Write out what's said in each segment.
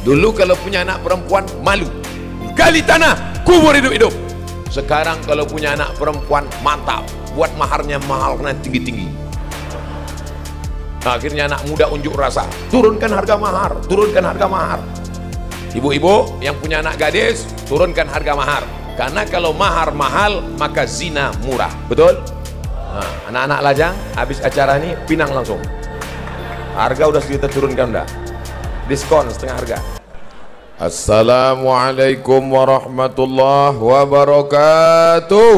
Dulu kalau punya anak perempuan malu. Gali tanah, kubur hidup-hidup. Sekarang kalau punya anak perempuan mantap, buat maharnya mahal karena tinggi-tinggi. Nah, akhirnya anak muda unjuk rasa, turunkan harga mahar, turunkan harga mahar. Ibu-ibu yang punya anak gadis, turunkan harga mahar. Karena kalau mahar mahal, maka zina murah. Betul? Nah, anak-anak lajang, habis acara ini, pinang langsung. Harga udah sedikit turunkan dah diskon setengah harga. Assalamualaikum warahmatullahi wabarakatuh.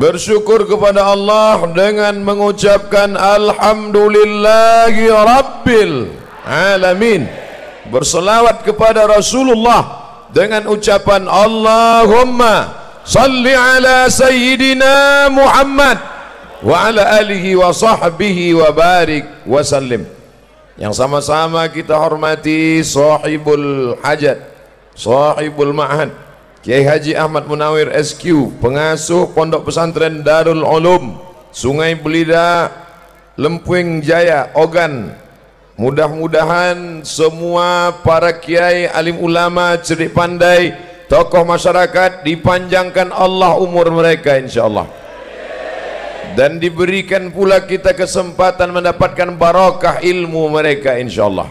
Bersyukur kepada Allah dengan mengucapkan Alhamdulillahi Rabbil Alamin Berselawat kepada Rasulullah dengan ucapan Allahumma Salli ala Sayyidina Muhammad wa ala alihi wa sahbihi wa barik wa sallim yang sama-sama kita hormati sahibul hajat sahibul ma'had Kiai Haji Ahmad Munawir SQ pengasuh pondok pesantren Darul Ulum Sungai Belida Lempuing Jaya Ogan mudah-mudahan semua para kiai alim ulama cerdik pandai tokoh masyarakat dipanjangkan Allah umur mereka insyaallah Allah dan diberikan pula kita kesempatan mendapatkan barokah ilmu mereka insyaallah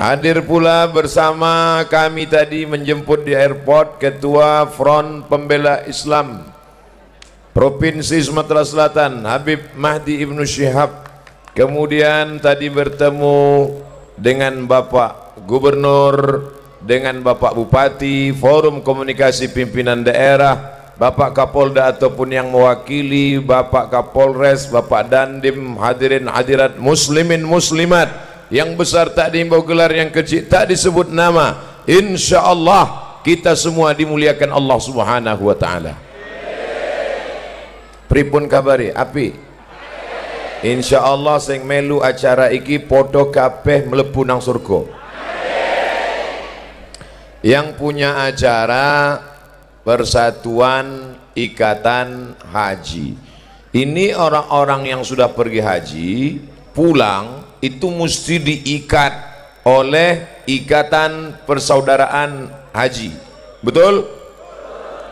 hadir pula bersama kami tadi menjemput di airport ketua front pembela Islam Provinsi Sumatera Selatan Habib Mahdi Ibnu Syihab kemudian tadi bertemu dengan Bapak Gubernur dengan Bapak Bupati Forum Komunikasi Pimpinan Daerah Bapak Kapolda ataupun yang mewakili Bapak Kapolres, Bapak Dandim, hadirin hadirat muslimin muslimat yang besar tak diimbau gelar yang kecil tak disebut nama Insyaallah kita semua dimuliakan Allah subhanahu wa ta'ala pripun kabari api Insyaallah sing melu acara iki podo kabeh mlebu nang surga. Yang punya acara Persatuan Ikatan Haji. Ini orang-orang yang sudah pergi haji pulang itu mesti diikat oleh Ikatan Persaudaraan Haji. Betul?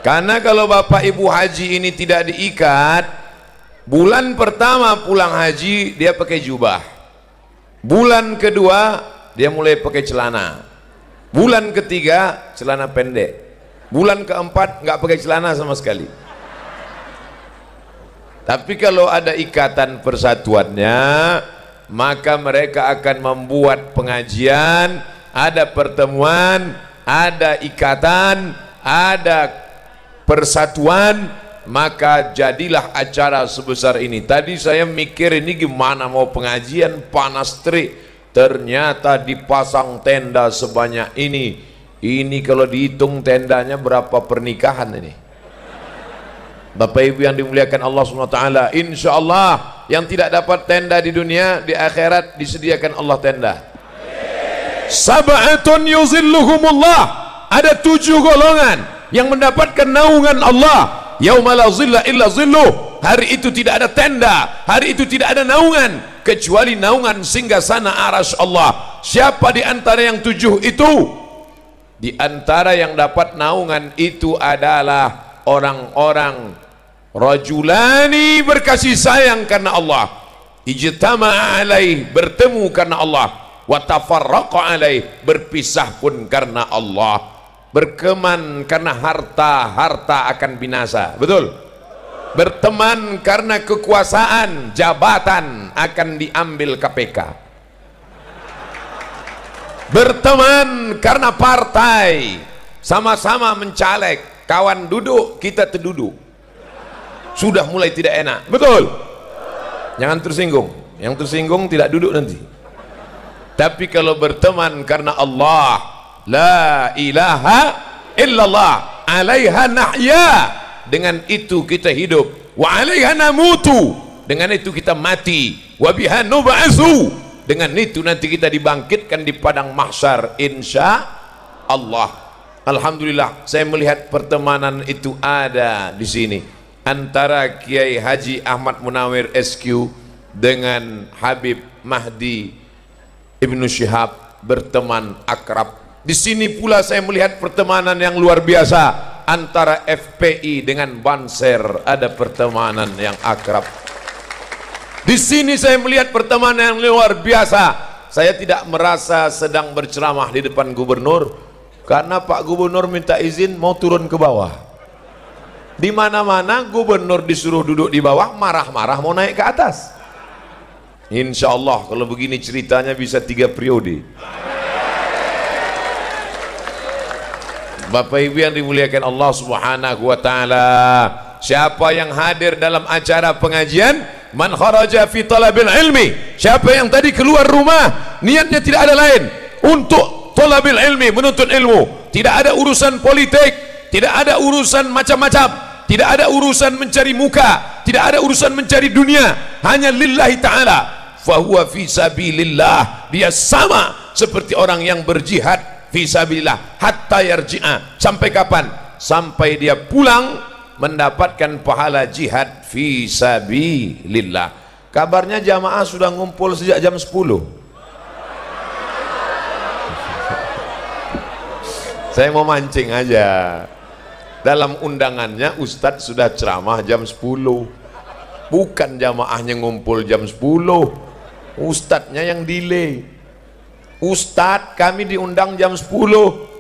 Karena kalau Bapak Ibu Haji ini tidak diikat, bulan pertama pulang haji dia pakai jubah. Bulan kedua dia mulai pakai celana. Bulan ketiga celana pendek bulan keempat nggak pakai celana sama sekali tapi kalau ada ikatan persatuannya maka mereka akan membuat pengajian ada pertemuan ada ikatan ada persatuan maka jadilah acara sebesar ini tadi saya mikir ini gimana mau pengajian panas terik ternyata dipasang tenda sebanyak ini ini kalau dihitung tendanya berapa pernikahan ini. Bapak Ibu yang dimuliakan Allah SWT, insya Allah yang tidak dapat tenda di dunia, di akhirat disediakan Allah tenda. Sab'atun yuzilluhumullah. Ada tujuh golongan yang mendapatkan naungan Allah. Yauma la zilla illa zilluh. Hari itu tidak ada tenda, hari itu tidak ada naungan kecuali naungan singgah sana aras Allah. Siapa di antara yang tujuh itu? Di antara yang dapat naungan itu adalah orang-orang rajulani berkasih sayang karena Allah. Ijtama alaih bertemu karena Allah. Watafarraqa alaih berpisah pun karena Allah. Berkeman karena harta, harta akan binasa. Betul? Berteman karena kekuasaan, jabatan akan diambil KPK berteman karena partai sama-sama mencalek kawan duduk kita terduduk sudah mulai tidak enak betul jangan tersinggung yang tersinggung tidak duduk nanti tapi kalau berteman karena Allah la ilaha illallah alaiha nahya dengan itu kita hidup wa alaiha namutu dengan itu kita mati wa biha nub'asu dengan itu nanti kita dibangkitkan di padang mahsyar insya Allah Alhamdulillah saya melihat pertemanan itu ada di sini antara Kiai Haji Ahmad Munawir SQ dengan Habib Mahdi Ibnu Syihab berteman akrab di sini pula saya melihat pertemanan yang luar biasa antara FPI dengan Banser ada pertemanan yang akrab di sini saya melihat pertemanan yang luar biasa. Saya tidak merasa sedang berceramah di depan gubernur karena Pak Gubernur minta izin mau turun ke bawah. Di mana-mana gubernur disuruh duduk di bawah marah-marah mau naik ke atas. Insya Allah kalau begini ceritanya bisa tiga periode. Bapak Ibu yang dimuliakan Allah Subhanahu wa taala. Siapa yang hadir dalam acara pengajian man kharaja fi talabil ilmi siapa yang tadi keluar rumah niatnya tidak ada lain untuk talabil ilmi menuntut ilmu tidak ada urusan politik tidak ada urusan macam-macam tidak ada urusan mencari muka tidak ada urusan mencari dunia hanya lillahi ta'ala fahuwa fi sabilillah dia sama seperti orang yang berjihad fi sabilillah hatta yarji'a sampai kapan sampai dia pulang mendapatkan pahala jihad fi lillah Kabarnya jamaah sudah ngumpul sejak jam 10. Saya mau mancing aja. Dalam undangannya Ustadz sudah ceramah jam 10. Bukan jamaahnya ngumpul jam 10. Ustadznya yang delay. Ustadz kami diundang jam 10.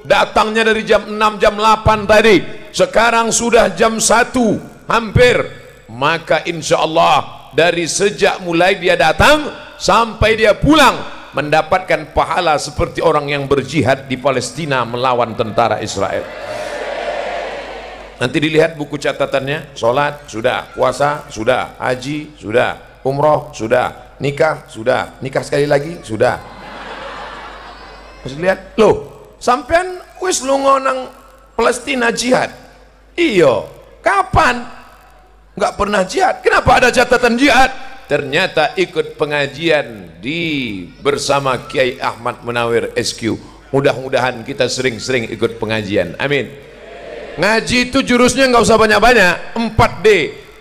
Datangnya dari jam 6 jam 8 tadi sekarang sudah jam 1 hampir maka insya Allah dari sejak mulai dia datang sampai dia pulang mendapatkan pahala seperti orang yang berjihad di Palestina melawan tentara Israel nanti dilihat buku catatannya sholat sudah puasa sudah haji sudah umroh sudah nikah sudah nikah sekali lagi sudah terus lihat loh sampean wis lungo nang Palestina jihad Iya, kapan? Enggak pernah jihad. Kenapa ada catatan jihad? Ternyata ikut pengajian di bersama Kiai Ahmad Munawir SQ. Mudah-mudahan kita sering-sering ikut pengajian. Amin. Ngaji itu jurusnya nggak usah banyak-banyak. 4D.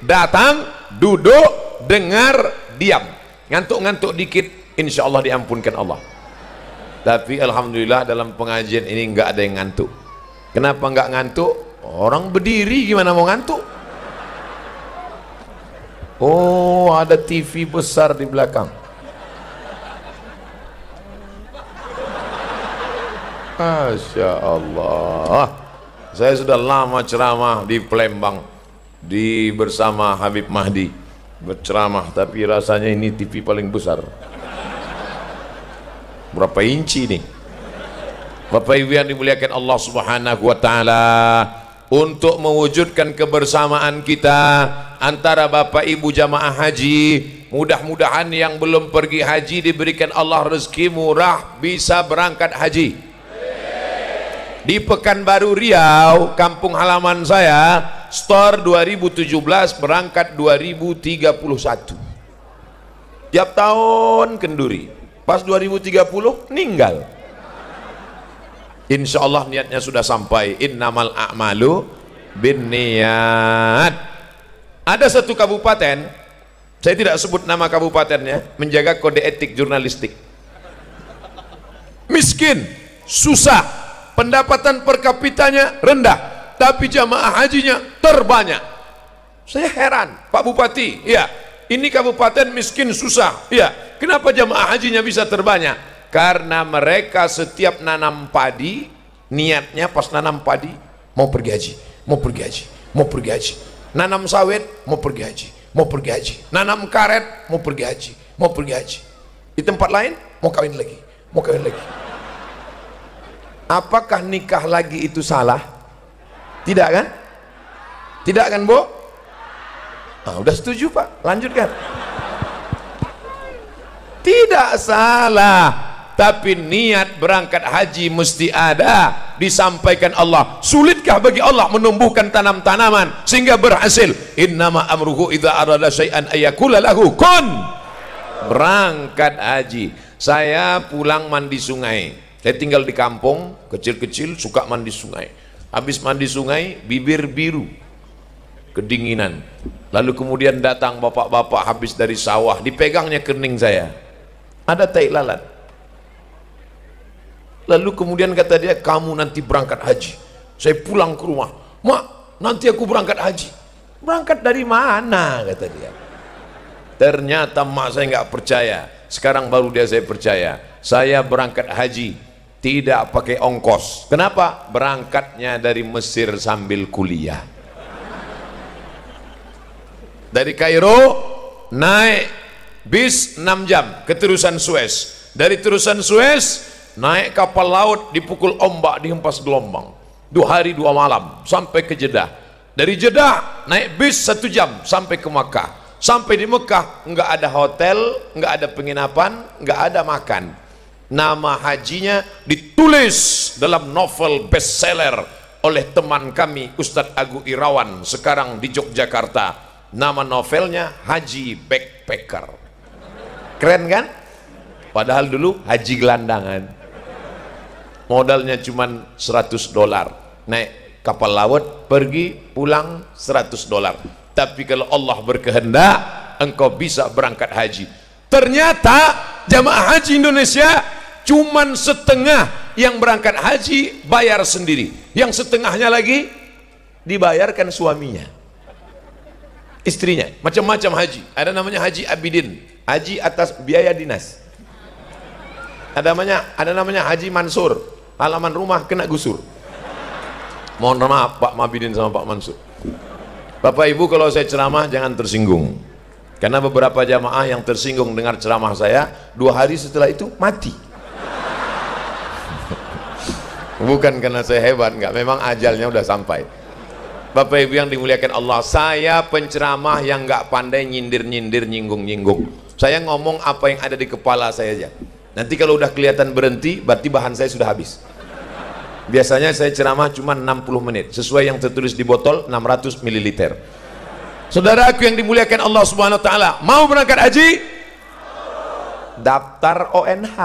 Datang, duduk, dengar, diam. Ngantuk-ngantuk dikit, insya Allah diampunkan Allah. Tapi Alhamdulillah dalam pengajian ini nggak ada yang ngantuk. Kenapa nggak ngantuk? orang berdiri gimana mau ngantuk oh ada TV besar di belakang Masya Allah saya sudah lama ceramah di Palembang di bersama Habib Mahdi berceramah tapi rasanya ini TV paling besar berapa inci nih Bapak Ibu yang dimuliakan Allah Subhanahu wa taala untuk mewujudkan kebersamaan kita antara Bapak Ibu jamaah haji mudah-mudahan yang belum pergi haji diberikan Allah rezeki murah bisa berangkat haji di Pekanbaru Riau kampung halaman saya store 2017 berangkat 2031 tiap tahun kenduri pas 2030 meninggal Insya Allah niatnya sudah sampai. Innamal a'malu bin niat. Ada satu kabupaten, saya tidak sebut nama kabupatennya, menjaga kode etik jurnalistik. Miskin, susah, pendapatan per kapitanya rendah, tapi jamaah hajinya terbanyak. Saya heran, Pak Bupati, ya, ini kabupaten miskin susah, ya, kenapa jamaah hajinya bisa terbanyak? Karena mereka setiap nanam padi, niatnya pas nanam padi, mau pergi haji, mau pergi haji, mau pergi haji. Nanam sawit, mau pergi haji, mau pergi haji. Nanam karet, mau pergi haji, mau pergi haji. Di tempat lain, mau kawin lagi, mau kawin lagi. Apakah nikah lagi itu salah? Tidak kan? Tidak kan, Bu? Nah, udah setuju, Pak. Lanjutkan. Tidak salah tapi niat berangkat haji mesti ada disampaikan Allah sulitkah bagi Allah menumbuhkan tanam-tanaman sehingga berhasil innama amruhu idza arada syai'an ayakula lahu kun berangkat haji saya pulang mandi sungai saya tinggal di kampung kecil-kecil suka mandi sungai habis mandi sungai bibir biru kedinginan lalu kemudian datang bapak-bapak habis dari sawah dipegangnya kening saya ada tai lalat Lalu kemudian kata dia, kamu nanti berangkat haji. Saya pulang ke rumah. Mak, nanti aku berangkat haji. Berangkat dari mana? Kata dia. Ternyata mak saya nggak percaya. Sekarang baru dia saya percaya. Saya berangkat haji tidak pakai ongkos. Kenapa? Berangkatnya dari Mesir sambil kuliah. Dari Kairo naik bis 6 jam ke Suez. Dari terusan Suez naik kapal laut dipukul ombak dihempas gelombang dua hari dua malam sampai ke Jeddah dari Jeddah naik bis satu jam sampai ke Makkah sampai di Mekah enggak ada hotel enggak ada penginapan enggak ada makan nama hajinya ditulis dalam novel bestseller oleh teman kami Ustadz Agu Irawan sekarang di Yogyakarta nama novelnya Haji Backpacker keren kan? padahal dulu Haji Gelandangan modalnya cuma 100 dolar naik kapal laut pergi pulang 100 dolar tapi kalau Allah berkehendak engkau bisa berangkat haji ternyata jamaah haji Indonesia cuma setengah yang berangkat haji bayar sendiri yang setengahnya lagi dibayarkan suaminya istrinya macam-macam haji ada namanya haji abidin haji atas biaya dinas ada namanya ada namanya haji mansur halaman rumah kena gusur mohon maaf Pak Mabidin sama Pak Mansur Bapak Ibu kalau saya ceramah jangan tersinggung karena beberapa jamaah yang tersinggung dengar ceramah saya dua hari setelah itu mati bukan karena saya hebat enggak memang ajalnya udah sampai Bapak Ibu yang dimuliakan Allah saya penceramah yang enggak pandai nyindir-nyindir nyinggung-nyinggung saya ngomong apa yang ada di kepala saya aja Nanti kalau udah kelihatan berhenti, berarti bahan saya sudah habis. Biasanya saya ceramah cuma 60 menit, sesuai yang tertulis di botol 600 ml. Saudara aku yang dimuliakan Allah Subhanahu wa taala, mau berangkat haji? Daftar ONH.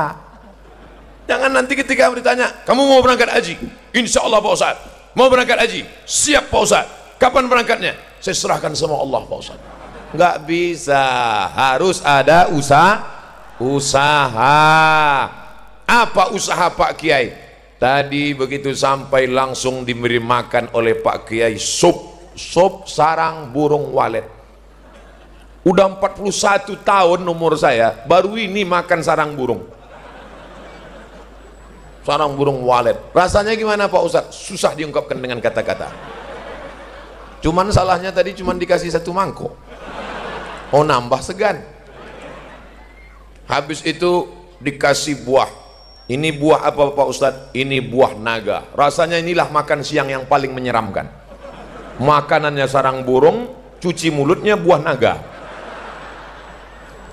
Jangan nanti ketika ditanya, "Kamu mau berangkat haji?" Insya Allah Pak Ustaz. Mau berangkat haji? Siap Pak Ustaz. Kapan berangkatnya? Saya serahkan sama Allah Pak Ustaz. Enggak bisa, harus ada usaha usaha apa usaha Pak Kiai tadi begitu sampai langsung diberi makan oleh Pak Kiai sup sup sarang burung walet udah 41 tahun umur saya baru ini makan sarang burung sarang burung walet rasanya gimana Pak Ustaz susah diungkapkan dengan kata-kata cuman salahnya tadi cuman dikasih satu mangkok oh nambah segan habis itu dikasih buah ini buah apa Pak Ustadz? ini buah naga rasanya inilah makan siang yang paling menyeramkan makanannya sarang burung cuci mulutnya buah naga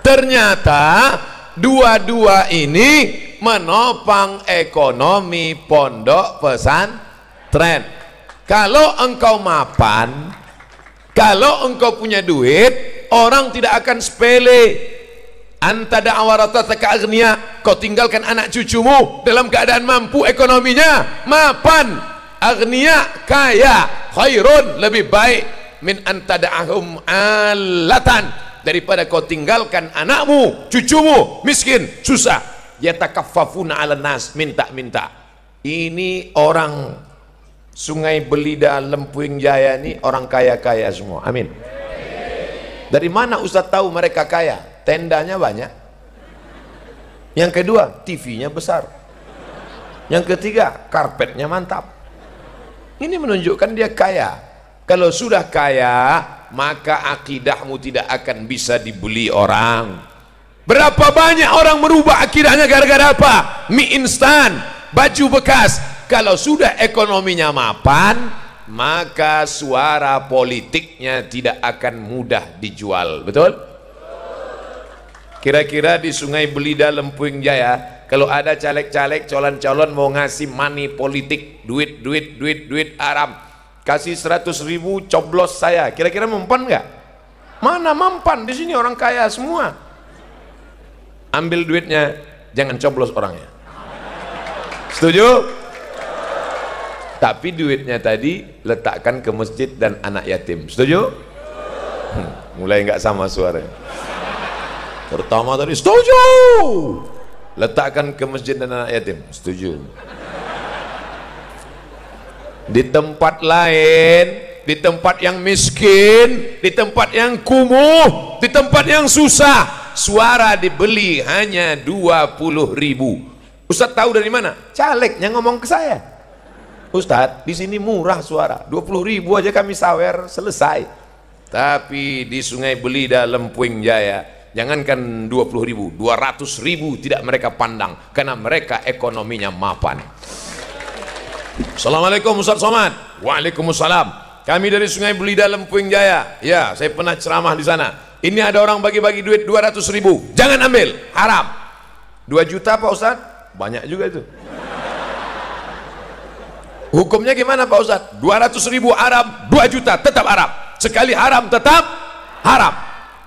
ternyata dua-dua ini menopang ekonomi pondok pesan tren. kalau engkau mapan kalau engkau punya duit orang tidak akan sepele anta teka agniya kau tinggalkan anak cucumu dalam keadaan mampu ekonominya mapan agniya kaya khairun lebih baik min anta da'ahum alatan daripada kau tinggalkan anakmu cucumu miskin susah yatakaffafuna ala nas minta-minta ini orang sungai Belida Lempuing Jaya ini orang kaya-kaya semua amin dari mana Ustaz tahu mereka kaya tendanya banyak yang kedua TV-nya besar yang ketiga karpetnya mantap ini menunjukkan dia kaya kalau sudah kaya maka akidahmu tidak akan bisa dibeli orang berapa banyak orang merubah akidahnya gara-gara apa? mie instan, baju bekas kalau sudah ekonominya mapan maka suara politiknya tidak akan mudah dijual. Betul? Kira-kira di Sungai Belida Lempuing Jaya, kalau ada caleg-caleg calon-calon mau ngasih money politik, duit, duit, duit, duit aram kasih 100 ribu coblos saya, kira-kira mempan nggak? Mana mempan? Di sini orang kaya semua. Ambil duitnya, jangan coblos orangnya. Setuju? Tapi duitnya tadi letakkan ke masjid dan anak yatim. Setuju? Hmm, mulai nggak sama suaranya. Pertama tadi setuju. Letakkan ke masjid dan anak yatim. Setuju. Di tempat lain, di tempat yang miskin, di tempat yang kumuh, di tempat yang susah, suara dibeli hanya dua puluh ribu. Ustaz tahu dari mana? Caleg yang ngomong ke saya. Ustaz, di sini murah suara. dua puluh ribu aja kami sawer, selesai. Tapi di Sungai Belida, Lempuing Jaya, jangankan 20 ribu 200 ribu tidak mereka pandang karena mereka ekonominya mapan Assalamualaikum Ustaz Somad Waalaikumsalam kami dari Sungai Belida Lempuing Jaya ya saya pernah ceramah di sana ini ada orang bagi-bagi duit 200 ribu jangan ambil haram 2 juta Pak Ustaz banyak juga itu hukumnya gimana Pak Ustaz 200 ribu haram 2 juta tetap haram sekali haram tetap haram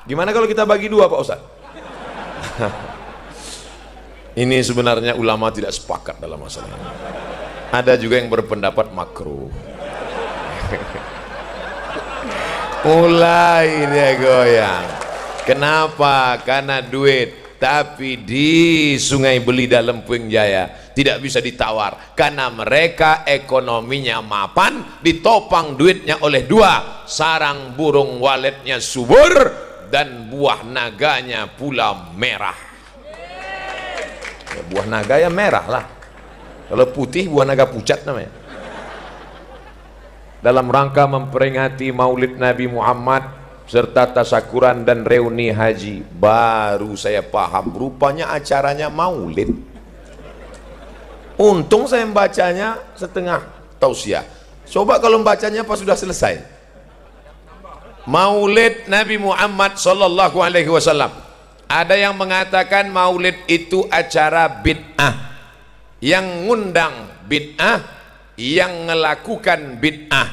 Gimana kalau kita bagi dua Pak Ustaz? ini sebenarnya ulama tidak sepakat dalam masalah ini. Ada juga yang berpendapat makruh. Mulai dia goyang. Kenapa? Karena duit. Tapi di Sungai Beli dalam Puing Jaya tidak bisa ditawar karena mereka ekonominya mapan ditopang duitnya oleh dua sarang burung waletnya subur dan buah naganya pula merah ya, buah naga ya merah lah kalau putih buah naga pucat namanya dalam rangka memperingati maulid Nabi Muhammad serta tasakuran dan reuni haji baru saya paham rupanya acaranya maulid untung saya membacanya setengah tausiah coba kalau membacanya pas sudah selesai Maulid Nabi Muhammad sallallahu alaihi wasallam. Ada yang mengatakan maulid itu acara bid'ah. Yang ngundang bid'ah, yang melakukan bid'ah.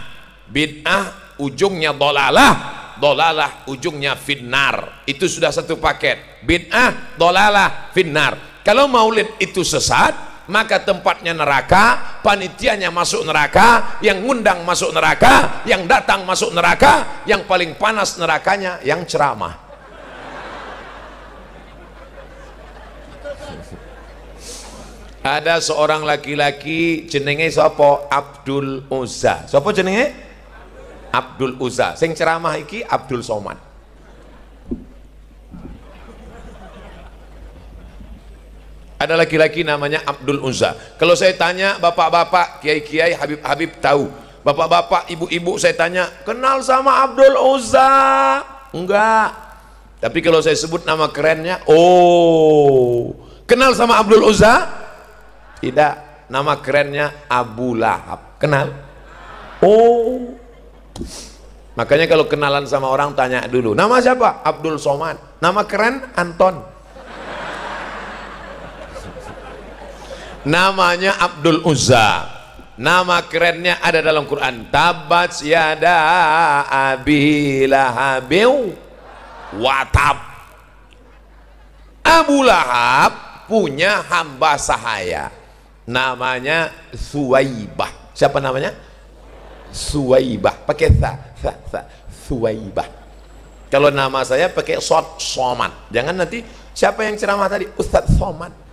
Bid'ah ujungnya dolalah dolalah ujungnya finnar itu sudah satu paket bid'ah dolalah finnar kalau maulid itu sesat maka tempatnya neraka panitianya masuk neraka yang ngundang masuk neraka yang datang masuk neraka yang paling panas nerakanya yang ceramah ada seorang laki-laki jenenge sopo Abdul Uzza sopo jenenge Abdul Uzza sing ceramah iki Abdul Somad ada laki-laki namanya Abdul Uzza kalau saya tanya bapak-bapak kiai-kiai Habib-Habib tahu bapak-bapak ibu-ibu saya tanya kenal sama Abdul Uzza enggak tapi kalau saya sebut nama kerennya oh kenal sama Abdul Uzza tidak nama kerennya Abu Lahab kenal oh makanya kalau kenalan sama orang tanya dulu nama siapa Abdul Somad nama keren Anton namanya Abdul Uzza nama kerennya ada dalam Quran tabat siada abi watab Abu Lahab punya hamba sahaya namanya Suwaibah siapa namanya Suwaibah pakai sa sa sa Suwaibah kalau nama saya pakai sot somat jangan nanti siapa yang ceramah tadi Ustadz Somat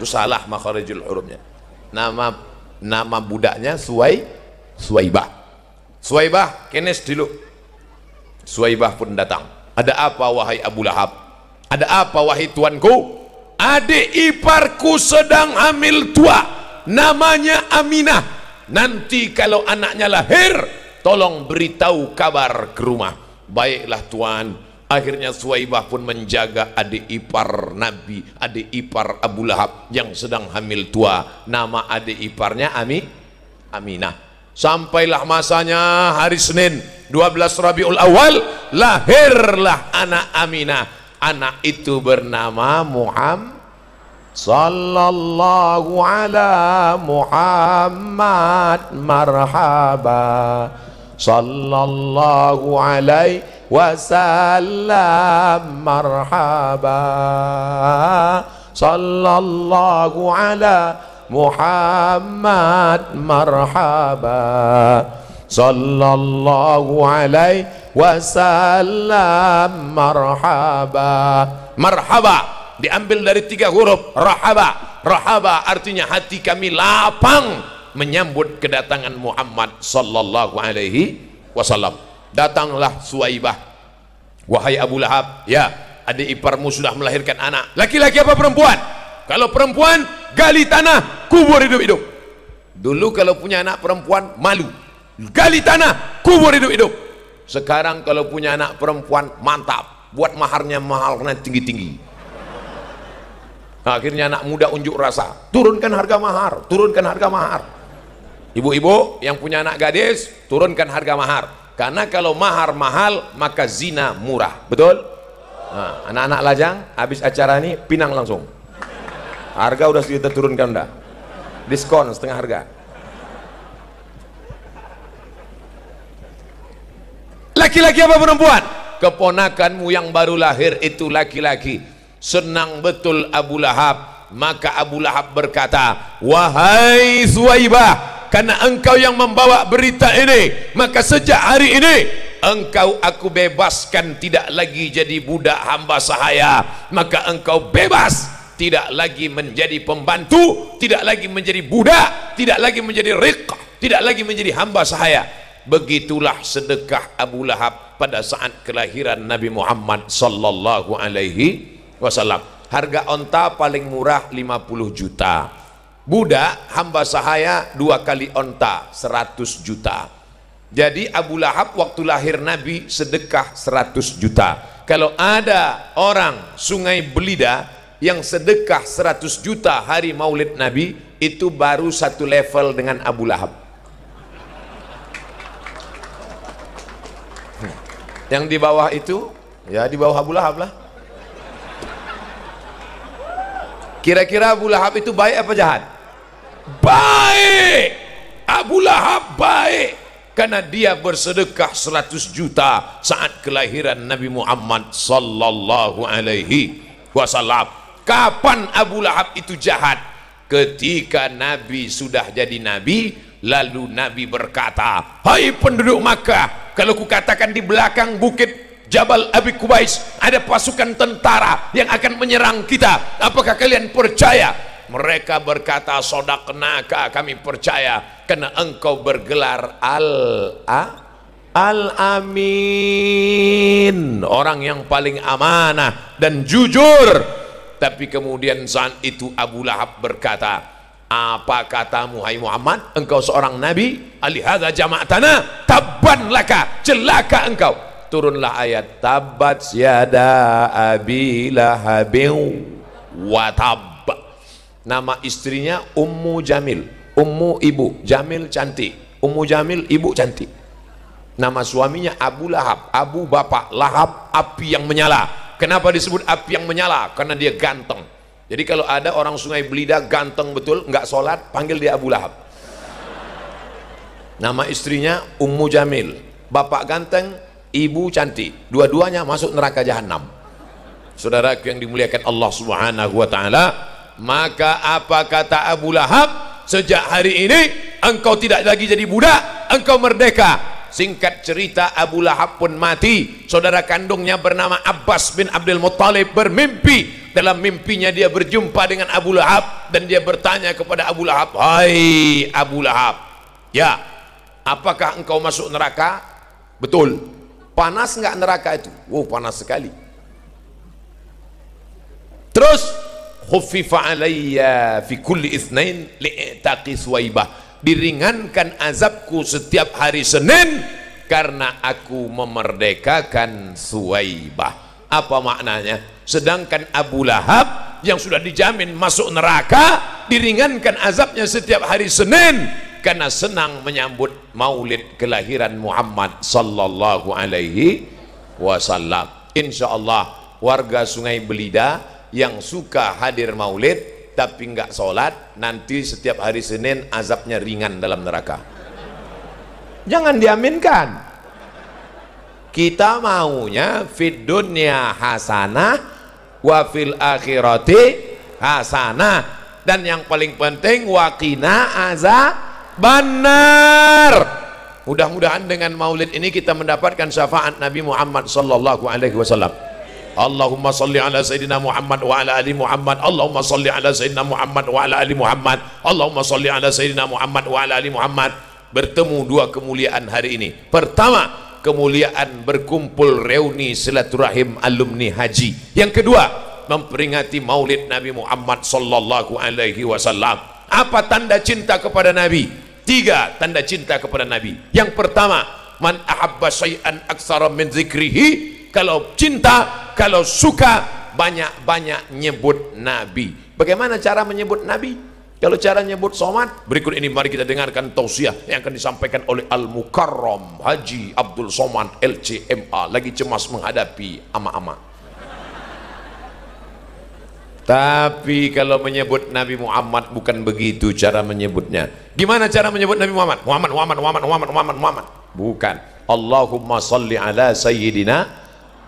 itu salah makharijul hurufnya nama nama budaknya suai suaibah suaibah kenes dulu suaibah pun datang ada apa wahai abu lahab ada apa wahai tuanku adik iparku sedang hamil tua namanya aminah nanti kalau anaknya lahir tolong beritahu kabar ke rumah baiklah tuan Akhirnya Suwaibah pun menjaga adik ipar Nabi, adik ipar Abu Lahab yang sedang hamil tua. Nama adik iparnya Ami, Aminah. Sampailah masanya hari Senin 12 Rabiul Awal lahirlah anak Aminah. Anak itu bernama Muhammad sallallahu ala Muhammad marhaba sallallahu alaihi وسلم مرحبا صلى الله على محمد مرحبا صلى الله عليه وسلم مرحبا مرحبا diambil dari tiga huruf rahaba rahaba artinya hati kami lapang menyambut kedatangan Muhammad sallallahu alaihi wasallam datanglah Suwaibah, wahai Abu Lahab ya adik iparmu sudah melahirkan anak laki-laki apa perempuan kalau perempuan gali tanah kubur hidup-hidup dulu kalau punya anak perempuan malu gali tanah kubur hidup-hidup sekarang kalau punya anak perempuan mantap buat maharnya mahal karena tinggi-tinggi akhirnya anak muda unjuk rasa turunkan harga mahar turunkan harga mahar ibu-ibu yang punya anak gadis turunkan harga mahar karena kalau mahar mahal, maka zina murah. Betul? Anak-anak lajang, habis acara ini, pinang langsung. Harga udah kita turunkan dah. Diskon setengah harga. Laki-laki apa perempuan? Keponakanmu yang baru lahir itu laki-laki. Senang betul Abu Lahab. Maka Abu Lahab berkata, Wahai Suwaibah, karena engkau yang membawa berita ini maka sejak hari ini engkau aku bebaskan tidak lagi jadi budak hamba sahaya maka engkau bebas tidak lagi menjadi pembantu tidak lagi menjadi budak tidak lagi menjadi riqah tidak lagi menjadi hamba sahaya begitulah sedekah Abu Lahab pada saat kelahiran Nabi Muhammad sallallahu alaihi wasallam harga onta paling murah 50 juta Budak hamba sahaya dua kali onta 100 juta jadi Abu Lahab waktu lahir Nabi sedekah 100 juta kalau ada orang sungai Belida yang sedekah 100 juta hari maulid Nabi itu baru satu level dengan Abu Lahab hmm. yang di bawah itu ya di bawah Abu Lahab lah kira-kira Abu Lahab itu baik apa jahat? baik Abu Lahab baik karena dia bersedekah 100 juta saat kelahiran Nabi Muhammad sallallahu alaihi wasallam kapan Abu Lahab itu jahat ketika Nabi sudah jadi Nabi lalu Nabi berkata hai penduduk Makkah kalau ku katakan di belakang bukit Jabal Abi Kubais ada pasukan tentara yang akan menyerang kita apakah kalian percaya mereka berkata sodak naka kami percaya karena engkau bergelar al a al amin orang yang paling amanah dan jujur tapi kemudian saat itu Abu Lahab berkata apa katamu hai Muhammad engkau seorang nabi alihada jama'atana tabban laka celaka engkau turunlah ayat tabat yada abi lahabin watab nama istrinya Ummu Jamil Ummu ibu Jamil cantik Ummu Jamil ibu cantik nama suaminya Abu Lahab Abu bapak Lahab api yang menyala kenapa disebut api yang menyala karena dia ganteng jadi kalau ada orang sungai Belida ganteng betul nggak sholat panggil dia Abu Lahab nama istrinya Ummu Jamil bapak ganteng ibu cantik dua-duanya masuk neraka jahanam saudara yang dimuliakan Allah subhanahu wa ta'ala maka apa kata Abu Lahab sejak hari ini engkau tidak lagi jadi budak engkau merdeka singkat cerita Abu Lahab pun mati saudara kandungnya bernama Abbas bin Abdul Muttalib bermimpi dalam mimpinya dia berjumpa dengan Abu Lahab dan dia bertanya kepada Abu Lahab hai Abu Lahab ya apakah engkau masuk neraka betul Panas nggak neraka itu? Wow, oh, panas sekali. Terus khuffifa alayya fi kulli itsnain li'taqi suwaibah. Diringankan azabku setiap hari Senin karena aku memerdekakan Suwaibah. Apa maknanya? Sedangkan Abu Lahab yang sudah dijamin masuk neraka diringankan azabnya setiap hari Senin karena senang menyambut maulid kelahiran Muhammad sallallahu alaihi wasallam. Insyaallah warga Sungai Belida yang suka hadir maulid tapi nggak sholat nanti setiap hari Senin azabnya ringan dalam neraka. Jangan diaminkan. Kita maunya fid dunia hasanah wa fil akhirati hasanah dan yang paling penting wakina azab benar mudah-mudahan dengan maulid ini kita mendapatkan syafaat Nabi Muhammad sallallahu alaihi wasallam Allahumma salli ala sayyidina Muhammad wa ala ali Muhammad Allahumma salli ala sayyidina Muhammad wa ala ali Muhammad Allahumma salli ala sayyidina Muhammad wa ala ali Muhammad bertemu dua kemuliaan hari ini pertama kemuliaan berkumpul reuni silaturahim alumni haji yang kedua memperingati maulid Nabi Muhammad sallallahu alaihi wasallam apa tanda cinta kepada Nabi Tiga tanda cinta kepada Nabi. Yang pertama, man ahabba syai'an aksara min zikrihi. Kalau cinta, kalau suka, banyak-banyak nyebut Nabi. Bagaimana cara menyebut Nabi? Kalau cara nyebut somat, berikut ini mari kita dengarkan tausiah yang akan disampaikan oleh Al-Mukarram Haji Abdul Somad LCMA lagi cemas menghadapi ama-ama. Tapi kalau menyebut Nabi Muhammad bukan begitu cara menyebutnya. Gimana cara menyebut Nabi Muhammad? Muhammad, Muhammad, Muhammad, Muhammad, Muhammad, Muhammad. Bukan. Allahumma salli ala sayyidina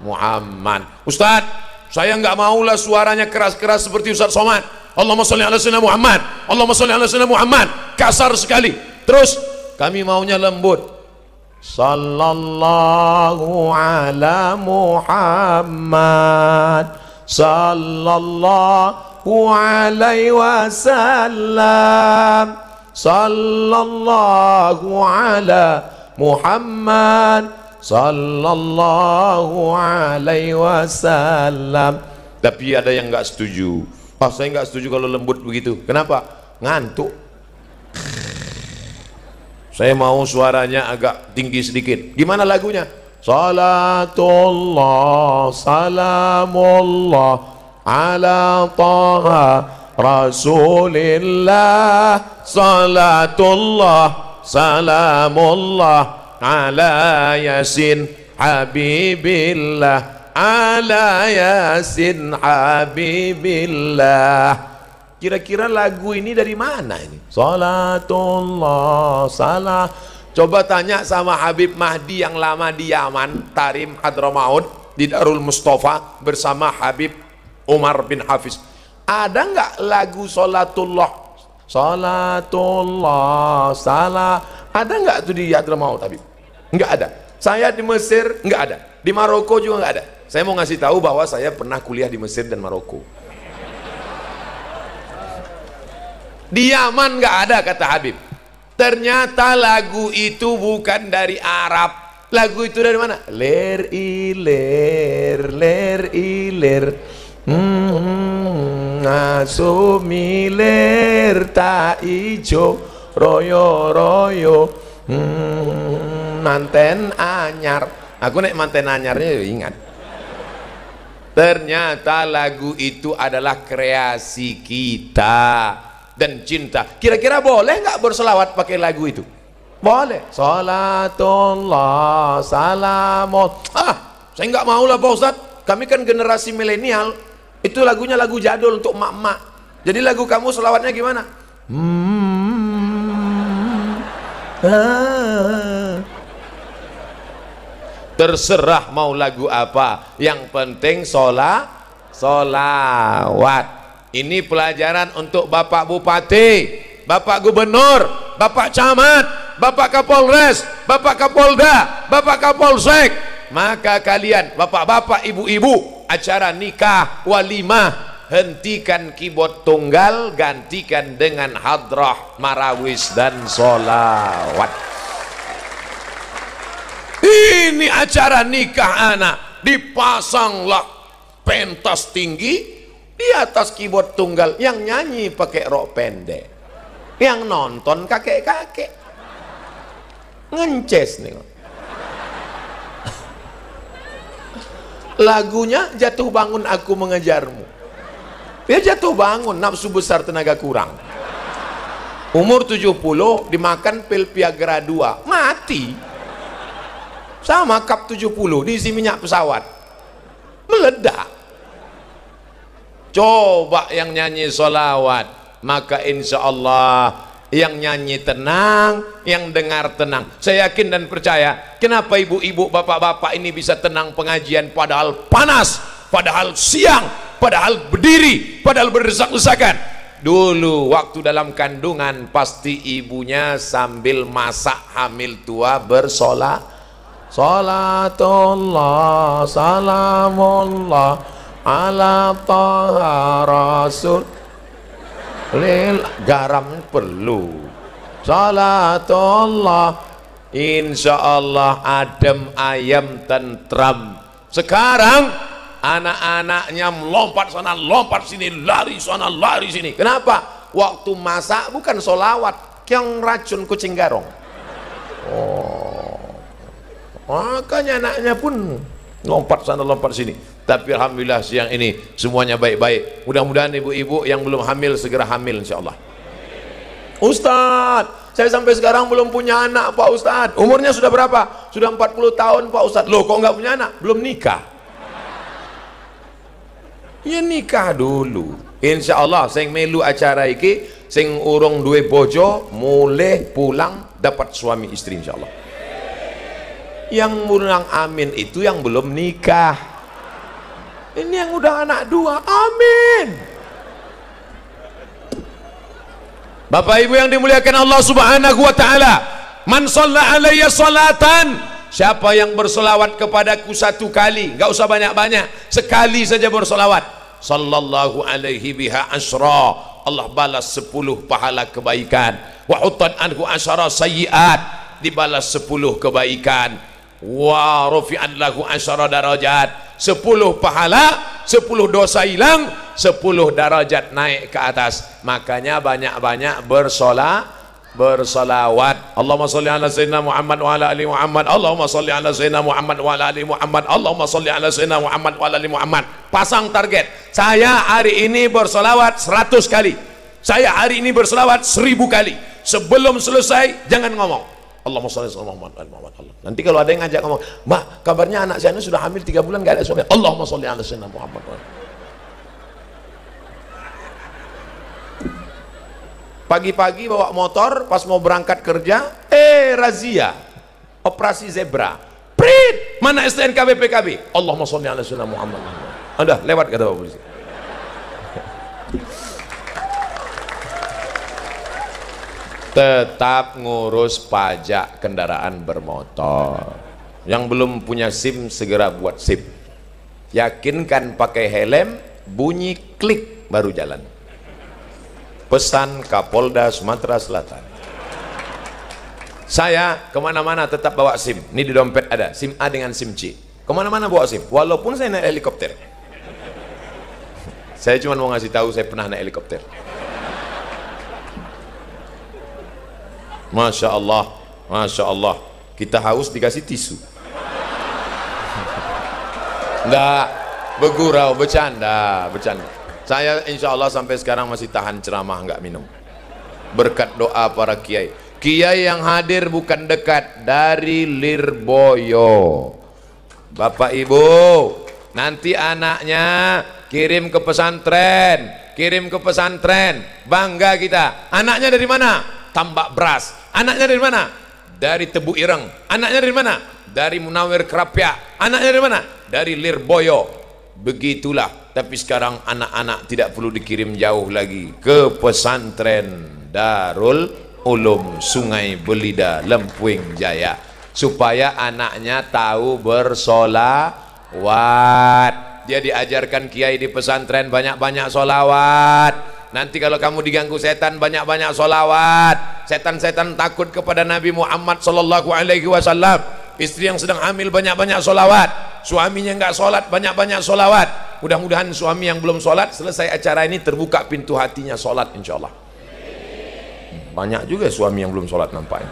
Muhammad. Ustaz, saya enggak maulah suaranya keras-keras seperti Ustaz Somad. Allahumma salli ala sayyidina Muhammad. Allahumma salli ala sayyidina Muhammad. Kasar sekali. Terus kami maunya lembut. Sallallahu ala Muhammad. صلى الله عليه وسلم صلى الله على محمد صلى الله عليه وسلم tapi ada yang nggak setuju Wah oh, saya nggak setuju kalau lembut begitu kenapa ngantuk saya mau suaranya agak tinggi sedikit gimana lagunya صلاة الله سلام الله على طه رسول الله صلاة الله سلام الله على ياسين حبيب الله على ياسين حبيب الله Kira-kira lagu ini dari mana ini? Salatullah, salah Coba tanya sama Habib Mahdi yang lama di Yaman, Tarim Hadramaut, di Darul Mustafa bersama Habib Umar bin Hafiz. Ada nggak lagu Salatullah? Salatullah, salah. Ada nggak tuh di Hadramaut Habib? Nggak ada. Saya di Mesir nggak ada. Di Maroko juga nggak ada. Saya mau ngasih tahu bahwa saya pernah kuliah di Mesir dan Maroko. Di Yaman nggak ada kata Habib Ternyata lagu itu bukan dari Arab. Lagu itu dari mana? Ler iler, ler iler. Hmm, asumi ler ta ijo royo royo. Hmm, manten anyar. Aku naik manten anyarnya ya ingat. Ternyata lagu itu adalah kreasi kita dan cinta kira-kira boleh nggak berselawat pakai lagu itu boleh salatullah salamullah. ah saya nggak mau lah pak ustad kami kan generasi milenial itu lagunya lagu jadul untuk mak-mak jadi lagu kamu selawatnya gimana hmm, ah. terserah mau lagu apa yang penting sholat sholawat ini pelajaran untuk Bapak Bupati, Bapak Gubernur, Bapak Camat, Bapak Kapolres, Bapak Kapolda, Bapak Kapolsek. Maka kalian, bapak-bapak, ibu-ibu, acara nikah, walimah, hentikan keyboard tunggal, gantikan dengan hadrah, marawis, dan solawat. Ini acara nikah anak, dipasanglah pentas tinggi, di atas keyboard tunggal yang nyanyi pakai rok pendek. Yang nonton kakek-kakek. Ngences nih. Lagunya jatuh bangun aku mengejarmu. Dia jatuh bangun, nafsu besar tenaga kurang. Umur 70 dimakan pil piagra 2, mati. Sama kap 70 diisi minyak pesawat. Meledak coba yang nyanyi solawat maka insya Allah yang nyanyi tenang yang dengar tenang saya yakin dan percaya kenapa ibu-ibu bapak-bapak ini bisa tenang pengajian padahal panas padahal siang padahal berdiri padahal berdesak-desakan dulu waktu dalam kandungan pasti ibunya sambil masak hamil tua bersolat salatullah salamullah ala toha rasul lil garam perlu salatullah insya Allah adem ayam tentram sekarang anak-anaknya melompat sana lompat sini lari sana lari sini kenapa waktu masak bukan solawat yang racun kucing garong oh makanya anaknya pun lompat sana lompat sini tapi Alhamdulillah siang ini semuanya baik-baik mudah-mudahan ibu-ibu yang belum hamil segera hamil insya Allah Ustadz saya sampai sekarang belum punya anak Pak Ustadz umurnya sudah berapa? sudah 40 tahun Pak Ustadz loh kok nggak punya anak? belum nikah ya nikah dulu insya Allah saya melu acara ini sing urung duwe bojo mulai pulang dapat suami istri insya Allah yang murang, amin itu yang belum nikah Ini yang udah anak dua. Amin. Bapak Ibu yang dimuliakan Allah Subhanahu wa taala. Man shalla alayya salatan Siapa yang berselawat kepadaku satu kali, enggak usah banyak-banyak, sekali saja berselawat. Sallallahu alaihi biha asra. Allah balas sepuluh pahala kebaikan. Wa anhu asyara sayyiat, dibalas sepuluh kebaikan wa rufi'an lahu asyara darajat sepuluh pahala sepuluh dosa hilang sepuluh darajat naik ke atas makanya banyak-banyak bersolat bersolawat. Allahumma salli ala sayyidina Muhammad wa ala ali Muhammad Allahumma salli ala sayyidina Muhammad wa ala ali Muhammad Allahumma salli ala sayyidina Muhammad wa ala ali Muhammad pasang target saya hari ini bersolawat seratus kali saya hari ini bersolawat seribu kali sebelum selesai jangan ngomong Allah sholli Allah Muhammad ala Muhammad Allah. Nanti kalau ada yang ngajak ngomong, "Mak, kabarnya anak saya ini sudah hamil tiga bulan gak ada suami." Allahumma sholli ala sunnah Muhammad. Pagi-pagi bawa motor, pas mau berangkat kerja, eh razia. Operasi zebra. Prit, mana STNK BPKB? Allah masya ala sunnah Muhammad. Anda lewat kata Bapak polisi. tetap ngurus pajak kendaraan bermotor yang belum punya SIM segera buat SIM yakinkan pakai helm bunyi klik baru jalan pesan Kapolda Sumatera Selatan saya kemana-mana tetap bawa SIM ini di dompet ada SIM A dengan SIM C kemana-mana bawa SIM walaupun saya naik helikopter saya cuma mau ngasih tahu saya pernah naik helikopter Masya Allah Masya Allah kita haus dikasih tisu enggak begurau bercanda bercanda saya insya Allah sampai sekarang masih tahan ceramah enggak minum berkat doa para kiai kiai yang hadir bukan dekat dari Lirboyo Bapak Ibu nanti anaknya kirim ke pesantren kirim ke pesantren bangga kita anaknya dari mana tambak beras. Anaknya dari mana? Dari Tebu Ireng. Anaknya dari mana? Dari Munawir Kerapia. Anaknya dari mana? Dari Lirboyo. Begitulah. Tapi sekarang anak-anak tidak perlu dikirim jauh lagi ke pesantren Darul Ulum Sungai Belida Lempuing Jaya supaya anaknya tahu bersolawat. Dia diajarkan kiai di pesantren banyak-banyak solawat. Nanti kalau kamu diganggu setan banyak-banyak solawat. Setan-setan takut kepada Nabi Muhammad Sallallahu Alaihi Wasallam. Istri yang sedang hamil banyak-banyak solawat. Suaminya nggak solat banyak-banyak solawat. Mudah-mudahan suami yang belum solat selesai acara ini terbuka pintu hatinya solat insyaallah. Banyak juga suami yang belum solat nampaknya.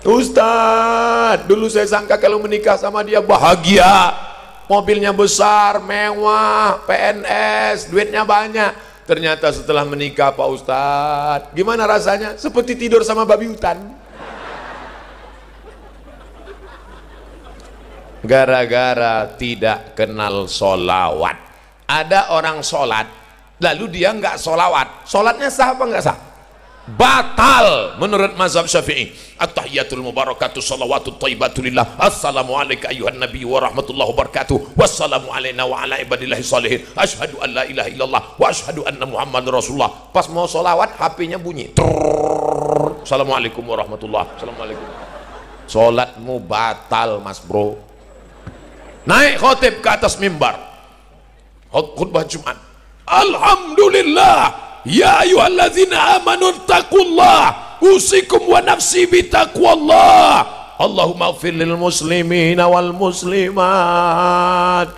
Ustaz, dulu saya sangka kalau menikah sama dia bahagia. Mobilnya besar, mewah, PNS, duitnya banyak Ternyata setelah menikah Pak Ustadz, gimana rasanya? Seperti tidur sama babi hutan. Gara-gara tidak kenal solawat. Ada orang solat, lalu dia nggak solawat. Solatnya sah apa nggak sah? batal menurut mazhab syafi'i at-tahiyatul mubarakatuh salawatul Taibatulillah. lillah assalamu alaika ayuhan nabi wa rahmatullahi wabarakatuh wassalamu alaina wa ala ibadillahi salihin ashadu an la ilaha illallah wa ashadu anna muhammad rasulullah pas mau salawat hpnya bunyi Trrrr. assalamualaikum warahmatullahi assalamualaikum salatmu batal mas bro naik khotib ke atas mimbar khutbah jumat alhamdulillah ya ayyuhallazina amanu taqullah usikum wa nafsi taqwallah Allahumma gfir lil muslimina wal muslimat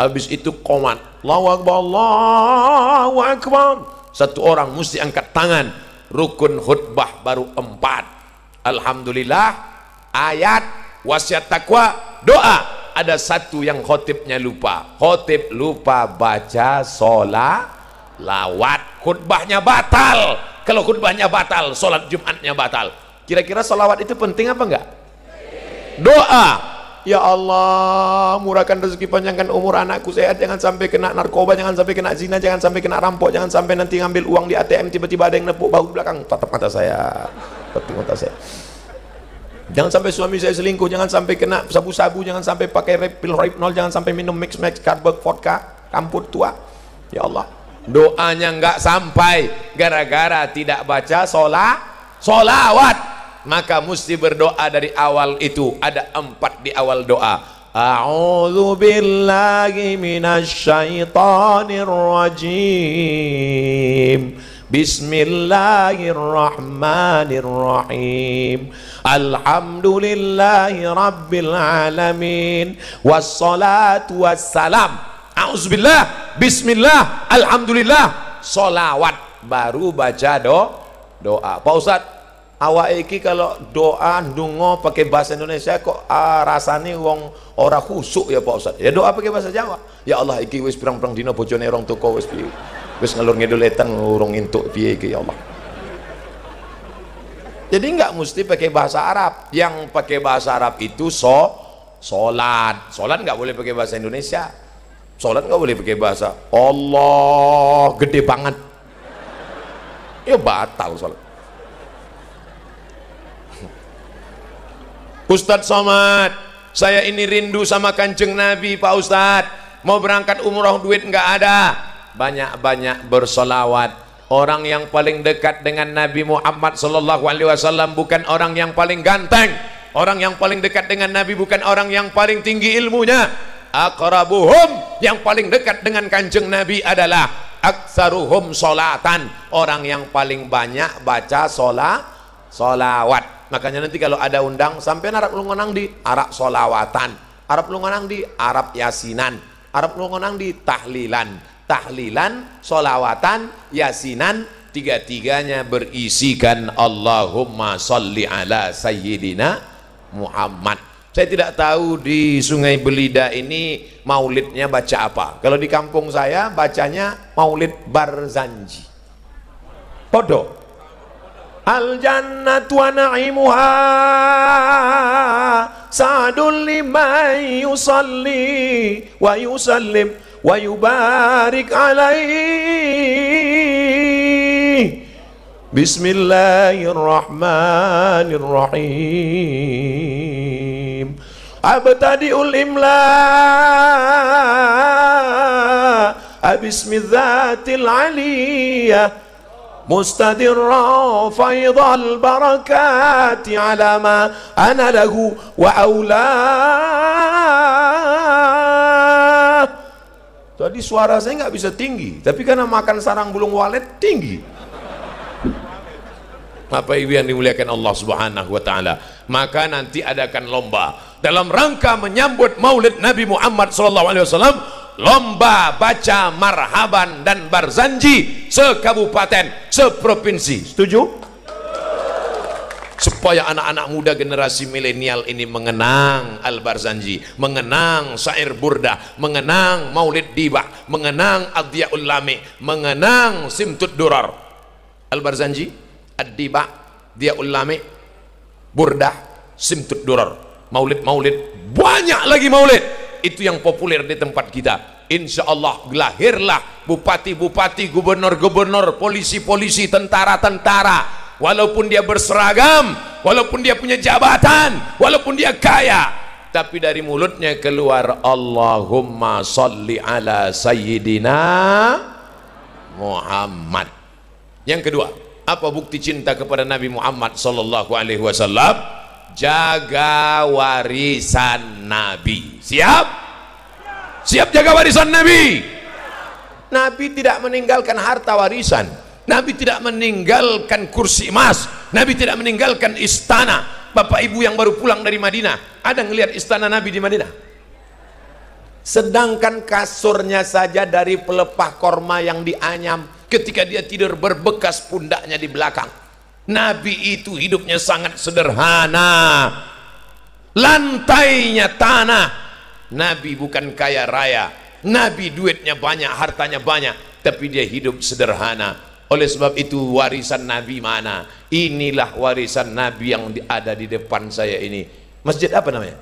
habis itu komat Allahu Akbar Allahu Akbar satu orang mesti angkat tangan rukun khutbah baru empat Alhamdulillah ayat wasiat takwa doa ada satu yang khotibnya lupa khotib lupa baca sholat lawat khutbahnya batal kalau khutbahnya batal sholat jumatnya batal kira-kira sholawat itu penting apa enggak doa ya Allah murahkan rezeki panjangkan umur anakku sehat jangan sampai kena narkoba jangan sampai kena zina jangan sampai kena rampok jangan sampai nanti ngambil uang di ATM tiba-tiba ada yang nepuk bahu belakang tetap mata saya tetap mata saya Jangan sampai suami saya selingkuh, jangan sampai kena sabu-sabu, jangan sampai pakai repil, repnol, jangan sampai minum mix-mix, carbon, vodka, kampur tua. Ya Allah doanya nggak sampai gara-gara tidak baca sholat sholawat maka mesti berdoa dari awal itu ada empat di awal doa A'udzu billahi minasyaitonir rajim Bismillahirrahmanirrahim Alhamdulillahi rabbil alamin wassalatu wassalam auzubillah bismillah alhamdulillah solawat baru baca do doa Pak Ustad, awak iki kalau doa dungo pakai bahasa Indonesia kok ah, rasani wong ora khusuk ya Pak Ustad. ya doa pakai bahasa Jawa ya Allah iki wis perang perang dino bojone rong toko wis piye wis ngelur ngidul eteng urung intuk piye iki ya Allah jadi nggak mesti pakai bahasa Arab yang pakai bahasa Arab itu so solat solat nggak boleh pakai bahasa Indonesia sholat nggak boleh pakai bahasa Allah gede banget ya batal sholat Ustadz Somad saya ini rindu sama kanjeng Nabi Pak Ustadz mau berangkat umroh duit nggak ada banyak-banyak bersolawat orang yang paling dekat dengan Nabi Muhammad sallallahu alaihi wasallam bukan orang yang paling ganteng orang yang paling dekat dengan Nabi bukan orang yang paling tinggi ilmunya akrabuhum yang paling dekat dengan kanjeng Nabi adalah aksaruhum solatan orang yang paling banyak baca sholat solawat makanya nanti kalau ada undang sampai Arab ngonang di Arab solawatan Arab ngonang di Arab Yasinan Arab ngonang di Tahlilan Tahlilan solawatan Yasinan tiga-tiganya berisikan Allahumma salli ala sayyidina Muhammad saya tidak tahu di Sungai Belida ini maulidnya baca apa. Kalau di kampung saya bacanya maulid Barzanji. Podo. Al jannatu wa na'imuha sa'dul liman yusalli wa yusallim wa yubarik alaihi Bismillahirrahmanirrahim Rahim Abtadiul imla Abismidzatil aliyah مستدرا فيض البركات على ما أنا له وأولاه Tadi suara saya nggak bisa tinggi, tapi karena makan sarang bulung walet tinggi. Bapak Ibu yang dimuliakan Allah Subhanahu wa taala. Maka nanti adakan lomba dalam rangka menyambut Maulid Nabi Muhammad sallallahu alaihi wasallam lomba baca marhaban dan barzanji sekabupaten seprovinsi setuju supaya anak-anak muda generasi milenial ini mengenang Al-Barzanji, mengenang Syair Burda, mengenang Maulid Dibah, mengenang Adhiyaul Lami, mengenang Simtud Durar. Al-Barzanji Adiba dia ulame Burdah Simtud Durar maulid-maulid banyak lagi maulid itu yang populer di tempat kita insya Allah lahirlah bupati-bupati gubernur-gubernur polisi-polisi tentara-tentara walaupun dia berseragam walaupun dia punya jabatan walaupun dia kaya tapi dari mulutnya keluar Allahumma salli ala sayyidina Muhammad yang kedua apa bukti cinta kepada Nabi Muhammad sallallahu alaihi wasallam? Jaga warisan Nabi. Siap? Siap jaga warisan Nabi. Nabi tidak meninggalkan harta warisan. Nabi tidak meninggalkan kursi emas. Nabi tidak meninggalkan istana. Bapak ibu yang baru pulang dari Madinah, ada ngelihat istana Nabi di Madinah? sedangkan kasurnya saja dari pelepah korma yang dianyam ketika dia tidur berbekas pundaknya di belakang Nabi itu hidupnya sangat sederhana lantainya tanah Nabi bukan kaya raya Nabi duitnya banyak hartanya banyak tapi dia hidup sederhana oleh sebab itu warisan Nabi mana inilah warisan Nabi yang ada di depan saya ini masjid apa namanya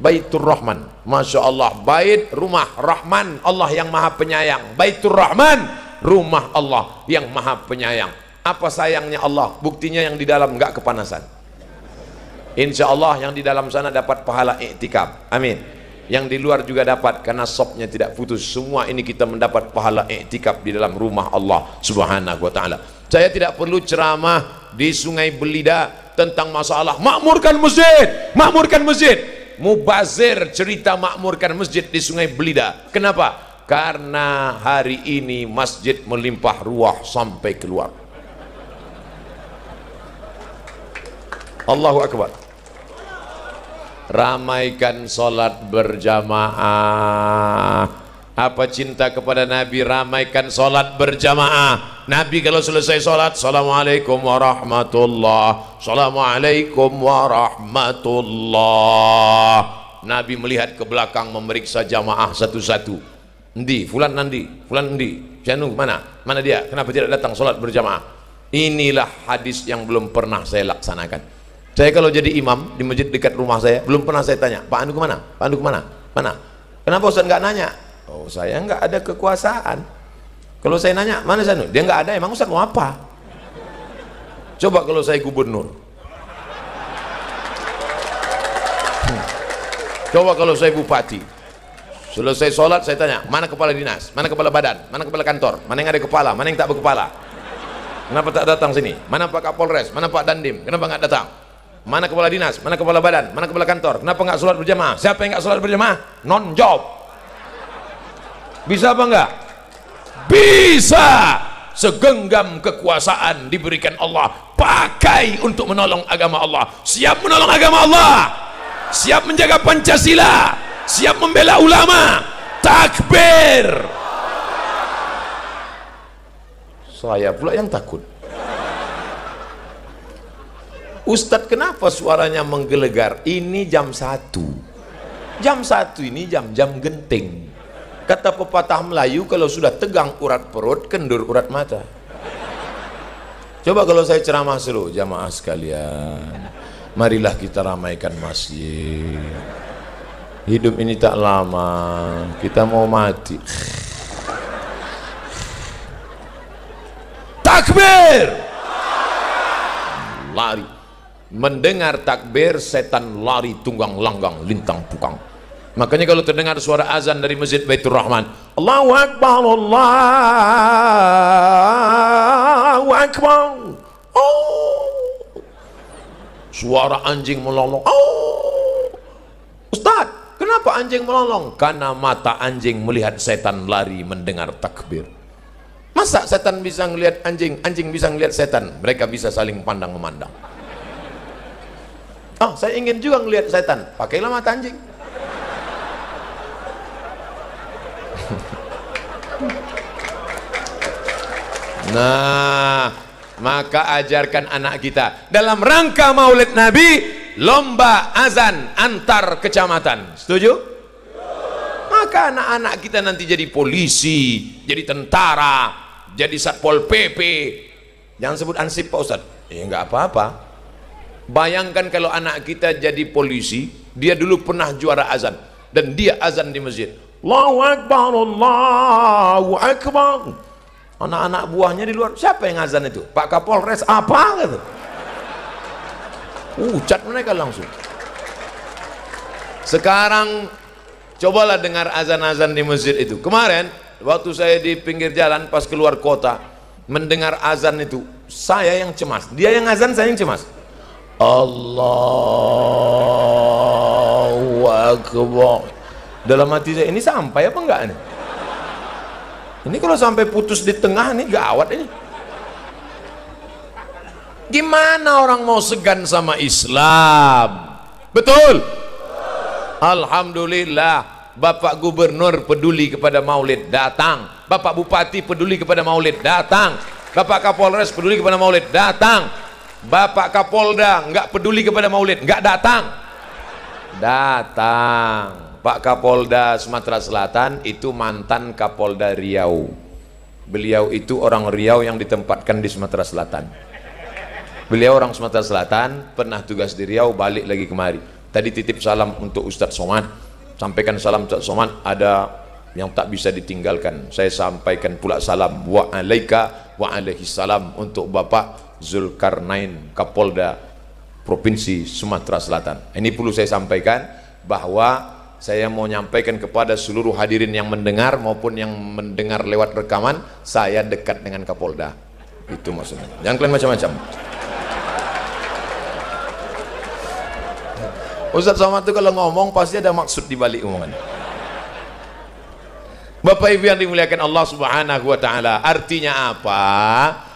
Baitur Rahman Masya Allah Bait rumah Rahman Allah yang maha penyayang Baitur Rahman rumah Allah yang maha penyayang apa sayangnya Allah buktinya yang di dalam nggak kepanasan Insya Allah yang di dalam sana dapat pahala iktikaf amin yang di luar juga dapat karena sopnya tidak putus semua ini kita mendapat pahala iktikaf di dalam rumah Allah subhanahu wa ta'ala saya tidak perlu ceramah di sungai Belida tentang masalah makmurkan masjid makmurkan masjid mubazir cerita makmurkan masjid di sungai Belida. Kenapa? Karena hari ini masjid melimpah ruah sampai keluar. Allahu Akbar. Ramaikan solat berjamaah. apa cinta kepada Nabi ramaikan solat berjamaah Nabi kalau selesai solat Assalamualaikum warahmatullah Assalamualaikum warahmatullah Nabi melihat ke belakang memeriksa jamaah satu-satu Ndi, fulan nandi, fulan ndi Janu mana? Mana dia? Kenapa tidak datang solat berjamaah? Inilah hadis yang belum pernah saya laksanakan Saya kalau jadi imam di masjid dekat rumah saya Belum pernah saya tanya Pak Andu kemana? Pak Andu kemana? Mana? Kenapa Ustaz nggak nanya? Oh, saya nggak ada kekuasaan. Kalau saya nanya, mana saya? Dia nggak ada, emang Ustaz mau apa? Coba kalau saya gubernur. Hmm. Coba kalau saya bupati. Selesai sholat saya tanya, mana kepala dinas? Mana kepala badan? Mana kepala kantor? Mana yang ada kepala? Mana yang tak berkepala? Kenapa tak datang sini? Mana Pak Kapolres? Mana Pak Dandim? Kenapa enggak datang? Mana kepala dinas? Mana kepala badan? Mana kepala kantor? Kenapa enggak sholat berjamaah? Siapa yang enggak sholat berjamaah? Non job. Bisa apa enggak? Bisa. Segenggam kekuasaan diberikan Allah. Pakai untuk menolong agama Allah. Siap menolong agama Allah. Siap menjaga Pancasila. Siap membela ulama. Takbir. Saya pula yang takut. Ustadz kenapa suaranya menggelegar? Ini jam satu, Jam satu ini jam-jam genting. Kata pepatah Melayu kalau sudah tegang urat perut, kendur urat mata. Coba kalau saya ceramah seluruh jamaah sekalian. Marilah kita ramaikan masjid. Hidup ini tak lama, kita mau mati. Takbir! Lari. Mendengar takbir, setan lari tunggang langgang lintang pukang. Makanya kalau terdengar suara azan dari Masjid Baitur Rahman, Allahu Akbar, Allahu Akbar. Oh. Suara anjing melolong. Oh. Ustaz, kenapa anjing melolong? Karena mata anjing melihat setan lari mendengar takbir. Masa setan bisa ngelihat anjing, anjing bisa ngelihat setan? Mereka bisa saling pandang memandang. oh, saya ingin juga ngelihat setan. Pakailah mata anjing. Nah, maka ajarkan anak kita dalam rangka Maulid Nabi lomba azan antar kecamatan. Setuju? Maka anak-anak kita nanti jadi polisi, jadi tentara, jadi satpol PP. Jangan sebut ansip Pak ustad Ya nggak apa-apa. Bayangkan kalau anak kita jadi polisi, dia dulu pernah juara azan dan dia azan di masjid. Allahu Akbar, Allahu Akbar. Anak-anak buahnya di luar, siapa yang azan itu? Pak Kapolres apa gitu? Ucat mereka langsung. Sekarang cobalah dengar azan-azan di masjid itu. Kemarin waktu saya di pinggir jalan pas keluar kota mendengar azan itu, saya yang cemas. Dia yang azan, saya yang cemas. Allahu Akbar dalam hati saya ini sampai apa enggak nih ini kalau sampai putus di tengah nih gawat ini gimana orang mau segan sama Islam betul Alhamdulillah Bapak Gubernur peduli kepada maulid datang Bapak Bupati peduli kepada maulid datang Bapak Kapolres peduli kepada maulid datang Bapak Kapolda nggak peduli kepada maulid nggak datang datang Pak Kapolda Sumatera Selatan itu mantan Kapolda Riau. Beliau itu orang Riau yang ditempatkan di Sumatera Selatan. Beliau orang Sumatera Selatan, pernah tugas di Riau, balik lagi kemari. Tadi titip salam untuk Ustadz Somad. Sampaikan salam Ustadz Somad, ada yang tak bisa ditinggalkan. Saya sampaikan pula salam Wa'alaika alaika salam untuk Bapak Zulkarnain Kapolda Provinsi Sumatera Selatan. Ini perlu saya sampaikan bahwa saya mau nyampaikan kepada seluruh hadirin yang mendengar maupun yang mendengar lewat rekaman, saya dekat dengan Kapolda. Itu maksudnya. Jangan kalian macam-macam. Ustaz Somad itu kalau ngomong pasti ada maksud di balik omongan. Bapak Ibu yang dimuliakan Allah Subhanahu wa taala, artinya apa?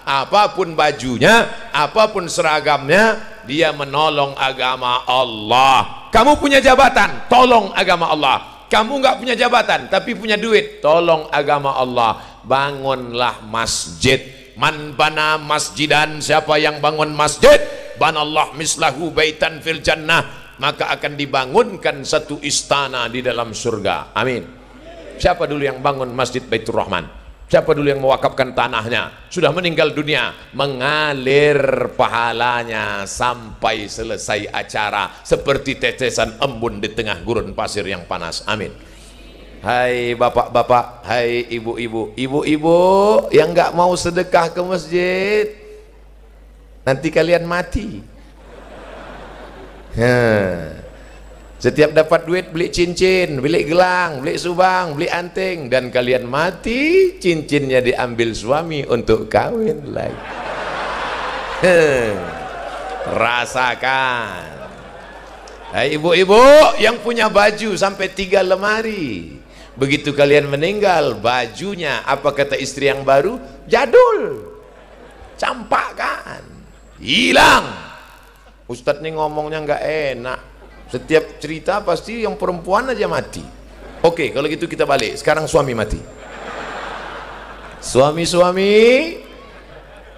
Apapun bajunya, apapun seragamnya, dia menolong agama Allah Kamu punya jabatan, tolong agama Allah. Kamu enggak punya jabatan tapi punya duit, tolong agama Allah. Bangunlah masjid. Man bana masjidan, siapa yang bangun masjid, banallah mislahu baitan fil jannah, maka akan dibangunkan satu istana di dalam surga. Amin. Siapa dulu yang bangun Masjid Baitur Rahman? Siapa dulu yang mewakafkan tanahnya? Sudah meninggal dunia, mengalir pahalanya sampai selesai acara seperti tetesan embun di tengah gurun pasir yang panas. Amin. Hai bapak-bapak, hai ibu-ibu, ibu-ibu yang nggak mau sedekah ke masjid, nanti kalian mati. Hmm. Setiap dapat duit beli cincin, beli gelang, beli subang, beli anting dan kalian mati cincinnya diambil suami untuk kawin lagi. Rasakan. Hai ibu-ibu yang punya baju sampai tiga lemari. Begitu kalian meninggal bajunya apa kata istri yang baru? Jadul. Campakkan. Hilang. Ustadz ini ngomongnya nggak enak setiap cerita pasti yang perempuan aja mati. Oke, okay, kalau gitu kita balik. Sekarang suami mati. Suami-suami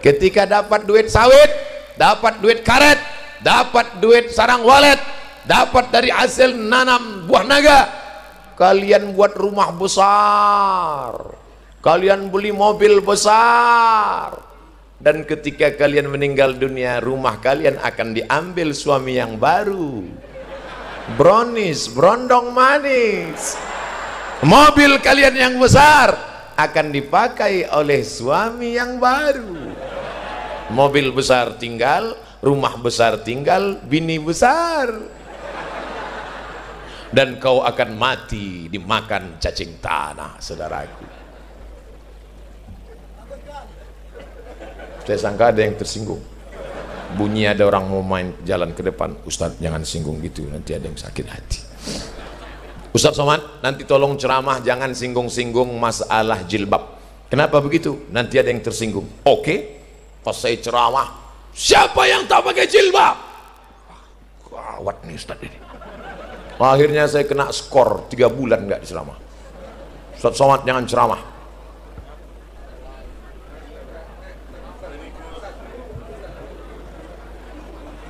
ketika dapat duit sawit, dapat duit karet, dapat duit sarang walet, dapat dari hasil nanam buah naga, kalian buat rumah besar. Kalian beli mobil besar. Dan ketika kalian meninggal dunia, rumah kalian akan diambil suami yang baru brownies, brondong manis mobil kalian yang besar akan dipakai oleh suami yang baru mobil besar tinggal rumah besar tinggal bini besar dan kau akan mati dimakan cacing tanah saudaraku saya sangka ada yang tersinggung bunyi ada orang mau main jalan ke depan Ustadz jangan singgung gitu nanti ada yang sakit hati Ustadz Somad nanti tolong ceramah jangan singgung-singgung masalah jilbab kenapa begitu nanti ada yang tersinggung oke okay. pas saya ceramah siapa yang tak pakai jilbab gawat nih Ustadz ini akhirnya saya kena skor tiga bulan nggak diceramah Ustadz Somad jangan ceramah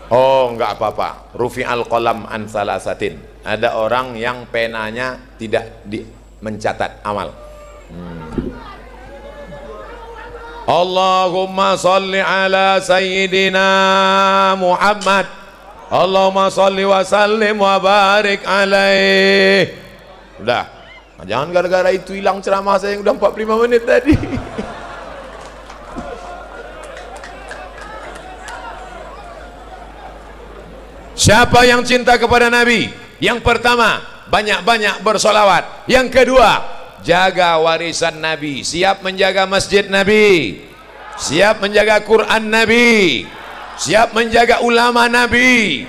Oh, enggak apa-apa. Rufi al-qalam an salasatin. Ada orang yang penanya tidak di, mencatat amal. Hmm. Allahumma salli ala sayyidina Muhammad. Allahumma salli wa sallim wa barik alaih. Udah. Jangan gara-gara itu hilang ceramah saya yang udah 45 menit tadi. Siapa yang cinta kepada Nabi? Yang pertama, banyak-banyak bersolawat. Yang kedua, jaga warisan Nabi. Siap menjaga masjid Nabi. Siap menjaga Quran Nabi. Siap menjaga ulama Nabi.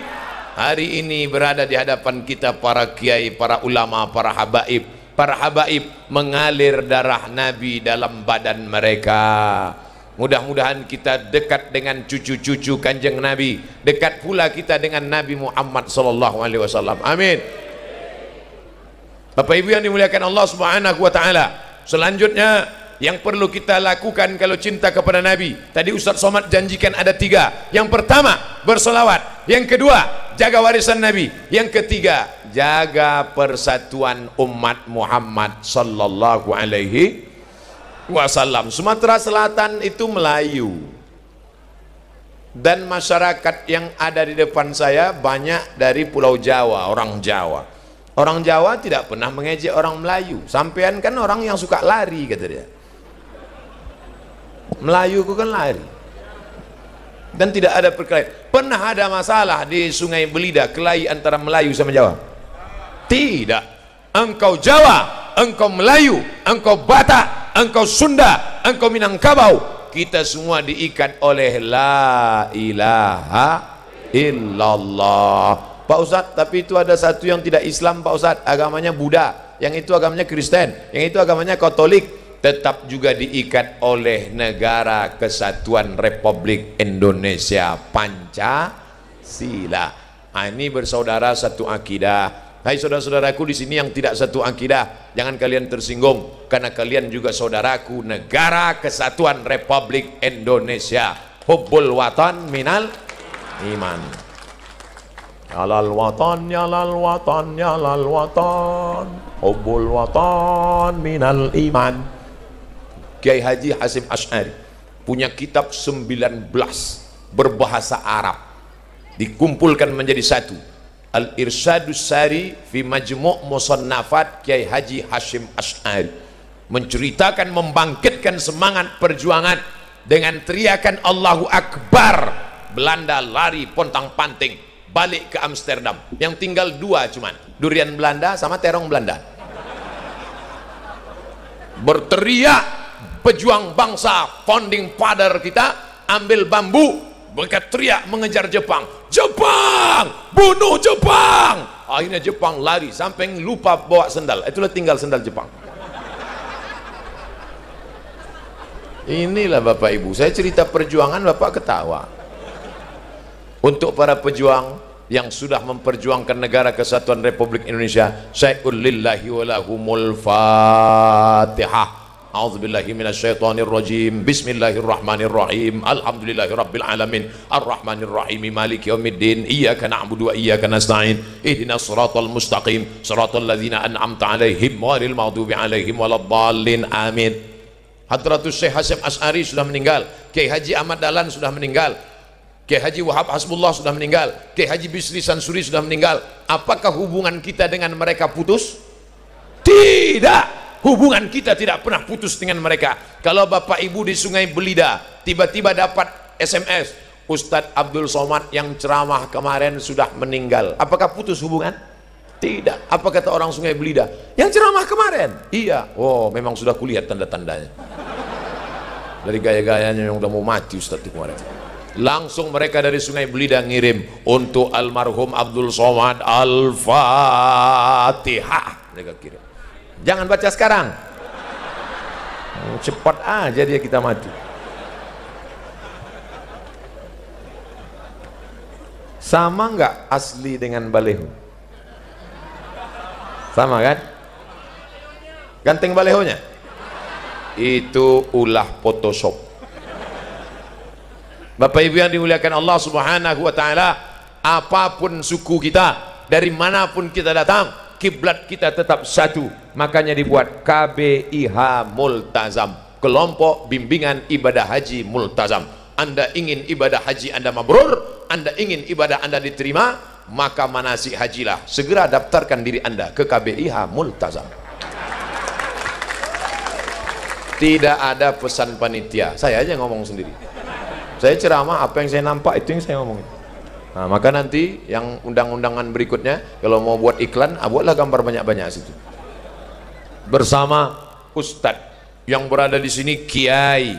Hari ini berada di hadapan kita para kiai, para ulama, para habaib. Para habaib mengalir darah Nabi dalam badan mereka. Mereka. Mudah-mudahan kita dekat dengan cucu-cucu kanjeng Nabi. Dekat pula kita dengan Nabi Muhammad sallallahu alaihi wasallam. Amin. Bapak Ibu yang dimuliakan Allah swt. Selanjutnya yang perlu kita lakukan kalau cinta kepada Nabi tadi Ustaz Somad janjikan ada tiga yang pertama bersolawat yang kedua jaga warisan Nabi yang ketiga jaga persatuan umat Muhammad sallallahu alaihi wasallam. Sumatera Selatan itu Melayu. Dan masyarakat yang ada di depan saya banyak dari Pulau Jawa, orang Jawa. Orang Jawa tidak pernah mengejek orang Melayu. Sampean kan orang yang suka lari kata dia. Melayu ku kan lari. Dan tidak ada perkelahian. Pernah ada masalah di Sungai Belida kelahi antara Melayu sama Jawa? Tidak. Engkau Jawa, engkau Melayu, engkau Batak, engkau Sunda, engkau Minangkabau, kita semua diikat oleh la ilaha illallah. Pak Ustadz, tapi itu ada satu yang tidak Islam Pak Ustadz, agamanya Buddha, yang itu agamanya Kristen, yang itu agamanya Katolik, tetap juga diikat oleh negara kesatuan Republik Indonesia Pancasila. Ah, ini bersaudara satu akidah, Hai saudara-saudaraku di sini yang tidak satu akidah, jangan kalian tersinggung karena kalian juga saudaraku negara kesatuan Republik Indonesia. Hubbul watan minal iman. Yalal watan, lal watan, lal watan. Hubbul watan minal iman. Kiai Haji Hasim Ash'ari punya kitab 19 berbahasa Arab dikumpulkan menjadi satu al irsadus Sari fi Majmu' Musannafat Kiai Haji Hashim Ash'ari menceritakan membangkitkan semangat perjuangan dengan teriakan Allahu Akbar Belanda lari pontang panting balik ke Amsterdam yang tinggal dua cuman durian Belanda sama terong Belanda berteriak pejuang bangsa founding father kita ambil bambu mereka teriak mengejar Jepang. Jepang! Bunuh Jepang! Akhirnya Jepang lari sampai lupa bawa sendal. Itulah tinggal sendal Jepang. Inilah Bapak Ibu, saya cerita perjuangan Bapak ketawa. Untuk para pejuang yang sudah memperjuangkan negara kesatuan Republik Indonesia, saya lillahi walahumul fatihah. A'udzubillahiminasyaitonirrojim Bismillahirrahmanirrahim Alhamdulillahirrabbilalamin Ar-Rahmanirrahim Maliki yaumiddin Iyyaka na'budu wa iyyaka nasta'in Ihdina suratul mustaqim Suratul ladzina an'amta alaihim ghairil maghdubi alaihim waladdallin. Amin Hadratus Syekh Hasyim As'ari sudah meninggal Kyai Haji Ahmad Dalan sudah meninggal Kyai Haji Wahab Hasbullah sudah meninggal Kyai Haji Bisri Sansuri sudah meninggal apakah hubungan kita dengan mereka putus? tidak hubungan kita tidak pernah putus dengan mereka kalau bapak ibu di sungai Belida tiba-tiba dapat SMS Ustadz Abdul Somad yang ceramah kemarin sudah meninggal apakah putus hubungan? tidak apa kata orang sungai Belida yang ceramah kemarin iya wow oh, memang sudah kulihat tanda-tandanya dari gaya-gayanya yang udah mau mati Ustadz kemarin langsung mereka dari sungai Belida ngirim untuk almarhum Abdul Somad Al-Fatihah mereka kirim jangan baca sekarang oh, cepat aja dia kita mati sama nggak asli dengan baleho sama kan ganteng balehonya itu ulah photoshop Bapak Ibu yang dimuliakan Allah Subhanahu wa taala apapun suku kita dari manapun kita datang kiblat kita tetap satu makanya dibuat KBIH Multazam kelompok bimbingan ibadah haji Multazam anda ingin ibadah haji anda mabrur anda ingin ibadah anda diterima maka manasik hajilah segera daftarkan diri anda ke KBIH Multazam tidak ada pesan panitia saya aja ngomong sendiri saya ceramah apa yang saya nampak itu yang saya ngomongin Nah, maka nanti yang undang-undangan berikutnya kalau mau buat iklan, ah, buatlah gambar banyak-banyak situ. Bersama Ustadz yang berada di sini Kiai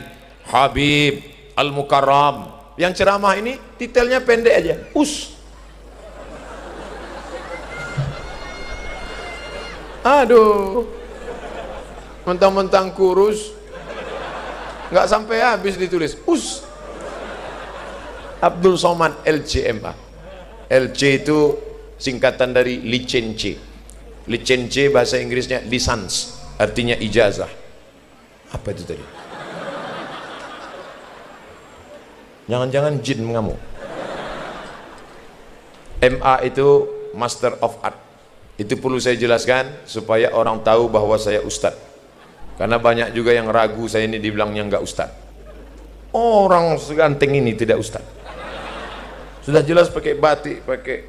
Habib Al Mukarram yang ceramah ini titelnya pendek aja us aduh mentang-mentang kurus nggak sampai habis ditulis us Abdul Somad LCMA LC itu singkatan dari licensi licensi bahasa Inggrisnya lisans artinya ijazah apa itu tadi jangan-jangan jin mengamuk MA itu Master of Art itu perlu saya jelaskan supaya orang tahu bahwa saya Ustad, karena banyak juga yang ragu saya ini dibilangnya enggak ustadz orang seganteng ini tidak Ustad. Sudah jelas pakai batik, pakai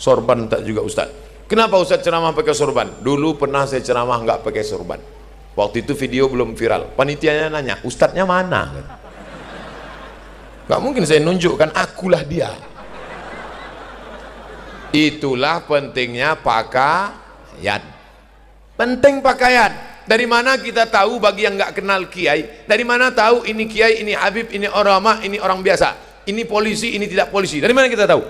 sorban tak juga Ustaz. Kenapa Ustaz ceramah pakai sorban? Dulu pernah saya ceramah nggak pakai sorban. Waktu itu video belum viral. Panitianya nanya, Ustaznya mana? Nggak mungkin saya nunjukkan, akulah dia. Itulah pentingnya pakaian. Penting pakaian. Dari mana kita tahu bagi yang nggak kenal kiai? Dari mana tahu ini kiai, ini habib, ini orang ini orang biasa? ini polisi, ini tidak polisi. Dari mana kita tahu?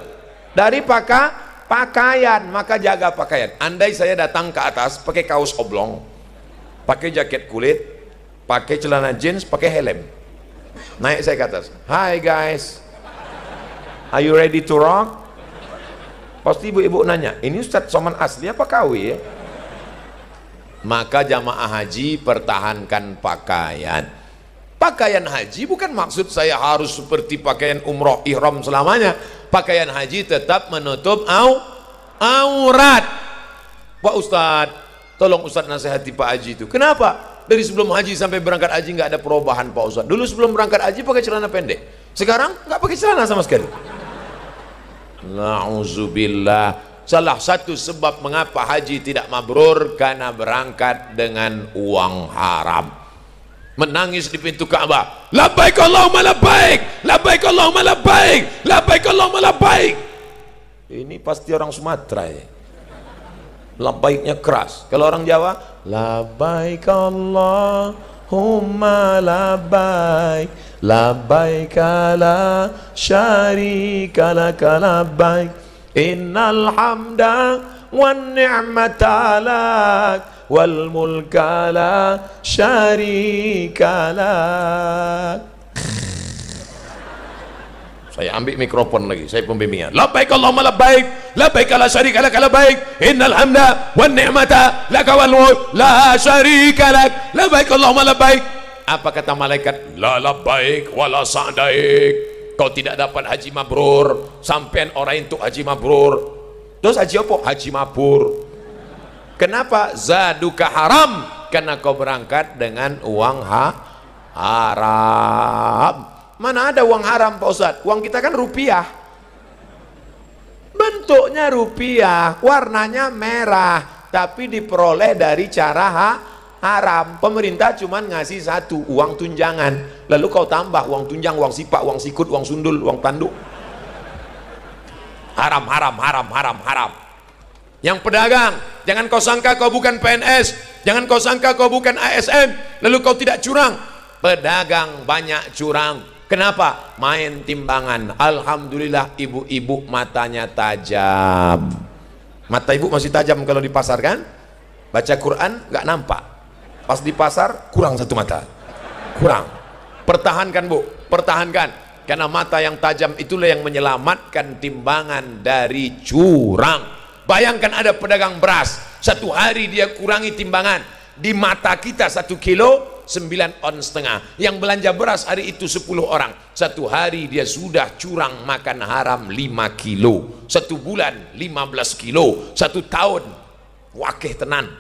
Dari paka, pakaian, maka jaga pakaian. Andai saya datang ke atas pakai kaos oblong, pakai jaket kulit, pakai celana jeans, pakai helm. Naik saya ke atas. Hai guys, are you ready to rock? Pasti ibu-ibu nanya, ini Ustadz Soman asli apa KW ya? Maka jamaah haji pertahankan pakaian Pakaian haji bukan maksud saya harus seperti pakaian umroh ihram selamanya. Pakaian haji tetap menutup au, aurat. Pak Ustaz, tolong Ustaz nasihati Pak Haji itu. Kenapa? Dari sebelum haji sampai berangkat haji nggak ada perubahan Pak Ustaz. Dulu sebelum berangkat haji pakai celana pendek. Sekarang nggak pakai celana sama sekali. Nauzubillah. Salah satu sebab mengapa haji tidak mabrur karena berangkat dengan uang haram menangis di pintu Ka'bah labbaik Allahumma labbaik labbaik Allahumma labbaik labbaik Allahumma labbaik ini pasti orang Sumatera ya labbaiknya keras kalau orang Jawa labbaik Allahumma labbaik labbaik la syarika laka labbaik innal hamda wan ni'mata lak wal mulka la syarika la saya ambil mikrofon lagi saya pembimbingan labbaik Allahumma labbaik labbaik la syarika lak labbaik innal hamda wan ni'mata laka wal mulk la syarika lak labbaik Allahumma labbaik apa kata malaikat la labbaik la sa'daik kau tidak dapat haji mabrur sampean orang untuk haji mabrur terus haji apa? haji mabur Kenapa? Zaduka haram. Karena kau berangkat dengan uang ha haram. Mana ada uang haram Pak Ustaz? Uang kita kan rupiah. Bentuknya rupiah, warnanya merah, tapi diperoleh dari cara ha haram. Pemerintah cuman ngasih satu, uang tunjangan. Lalu kau tambah uang tunjang, uang sipak, uang sikut, uang sundul, uang tanduk. Haram, haram, haram, haram, haram. Yang pedagang, jangan kau sangka kau bukan PNS, jangan kau sangka kau bukan ASN, lalu kau tidak curang. Pedagang banyak curang. Kenapa? Main timbangan. Alhamdulillah ibu-ibu matanya tajam. Mata ibu masih tajam kalau di pasar kan? Baca Quran gak nampak. Pas di pasar kurang satu mata. Kurang. Pertahankan bu, pertahankan. Karena mata yang tajam itulah yang menyelamatkan timbangan dari curang. Bayangkan ada pedagang beras, satu hari dia kurangi timbangan. Di mata kita satu kilo, sembilan on setengah. Yang belanja beras hari itu sepuluh orang. Satu hari dia sudah curang makan haram lima kilo. Satu bulan lima belas kilo. Satu tahun, wakih tenan.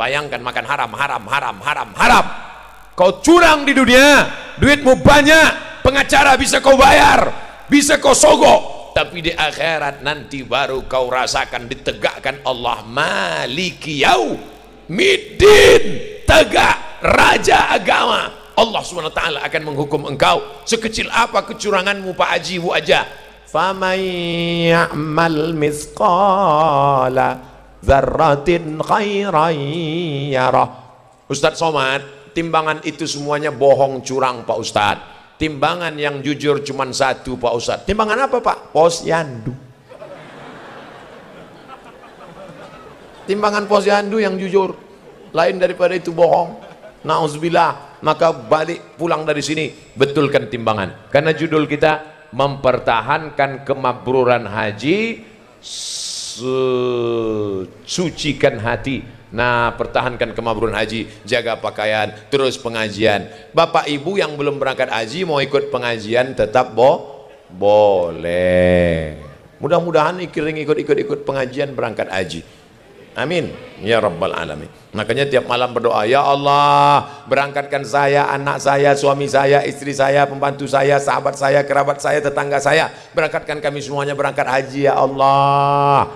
Bayangkan makan haram, haram, haram, haram, haram. Kau curang di dunia, duitmu banyak, pengacara bisa kau bayar, bisa kau sogok, tapi di akhirat nanti baru kau rasakan ditegakkan Allah maliki yau midin tegak raja agama Allah SWT akan menghukum engkau sekecil apa kecuranganmu Pak Haji Bu Aja faman ya'mal misqala dzarratin khairan yarah Ustaz Somad timbangan itu semuanya bohong curang Pak Ustaz timbangan yang jujur cuma satu Pak Ustadz timbangan apa Pak? posyandu timbangan posyandu yang jujur lain daripada itu bohong Nauzubillah, maka balik pulang dari sini, betulkan timbangan. Karena judul kita mempertahankan kemabruran haji, sucikan hati Nah, pertahankan kemabrun haji, jaga pakaian, terus pengajian. Bapak ibu yang belum berangkat haji mau ikut pengajian tetap bo boleh. Mudah-mudahan ikiring ikut-ikut-ikut pengajian berangkat haji. Amin. Ya Rabbal Alamin. Makanya tiap malam berdoa, Ya Allah, berangkatkan saya, anak saya, suami saya, istri saya, pembantu saya, sahabat saya, kerabat saya, tetangga saya. Berangkatkan kami semuanya berangkat haji, Ya Allah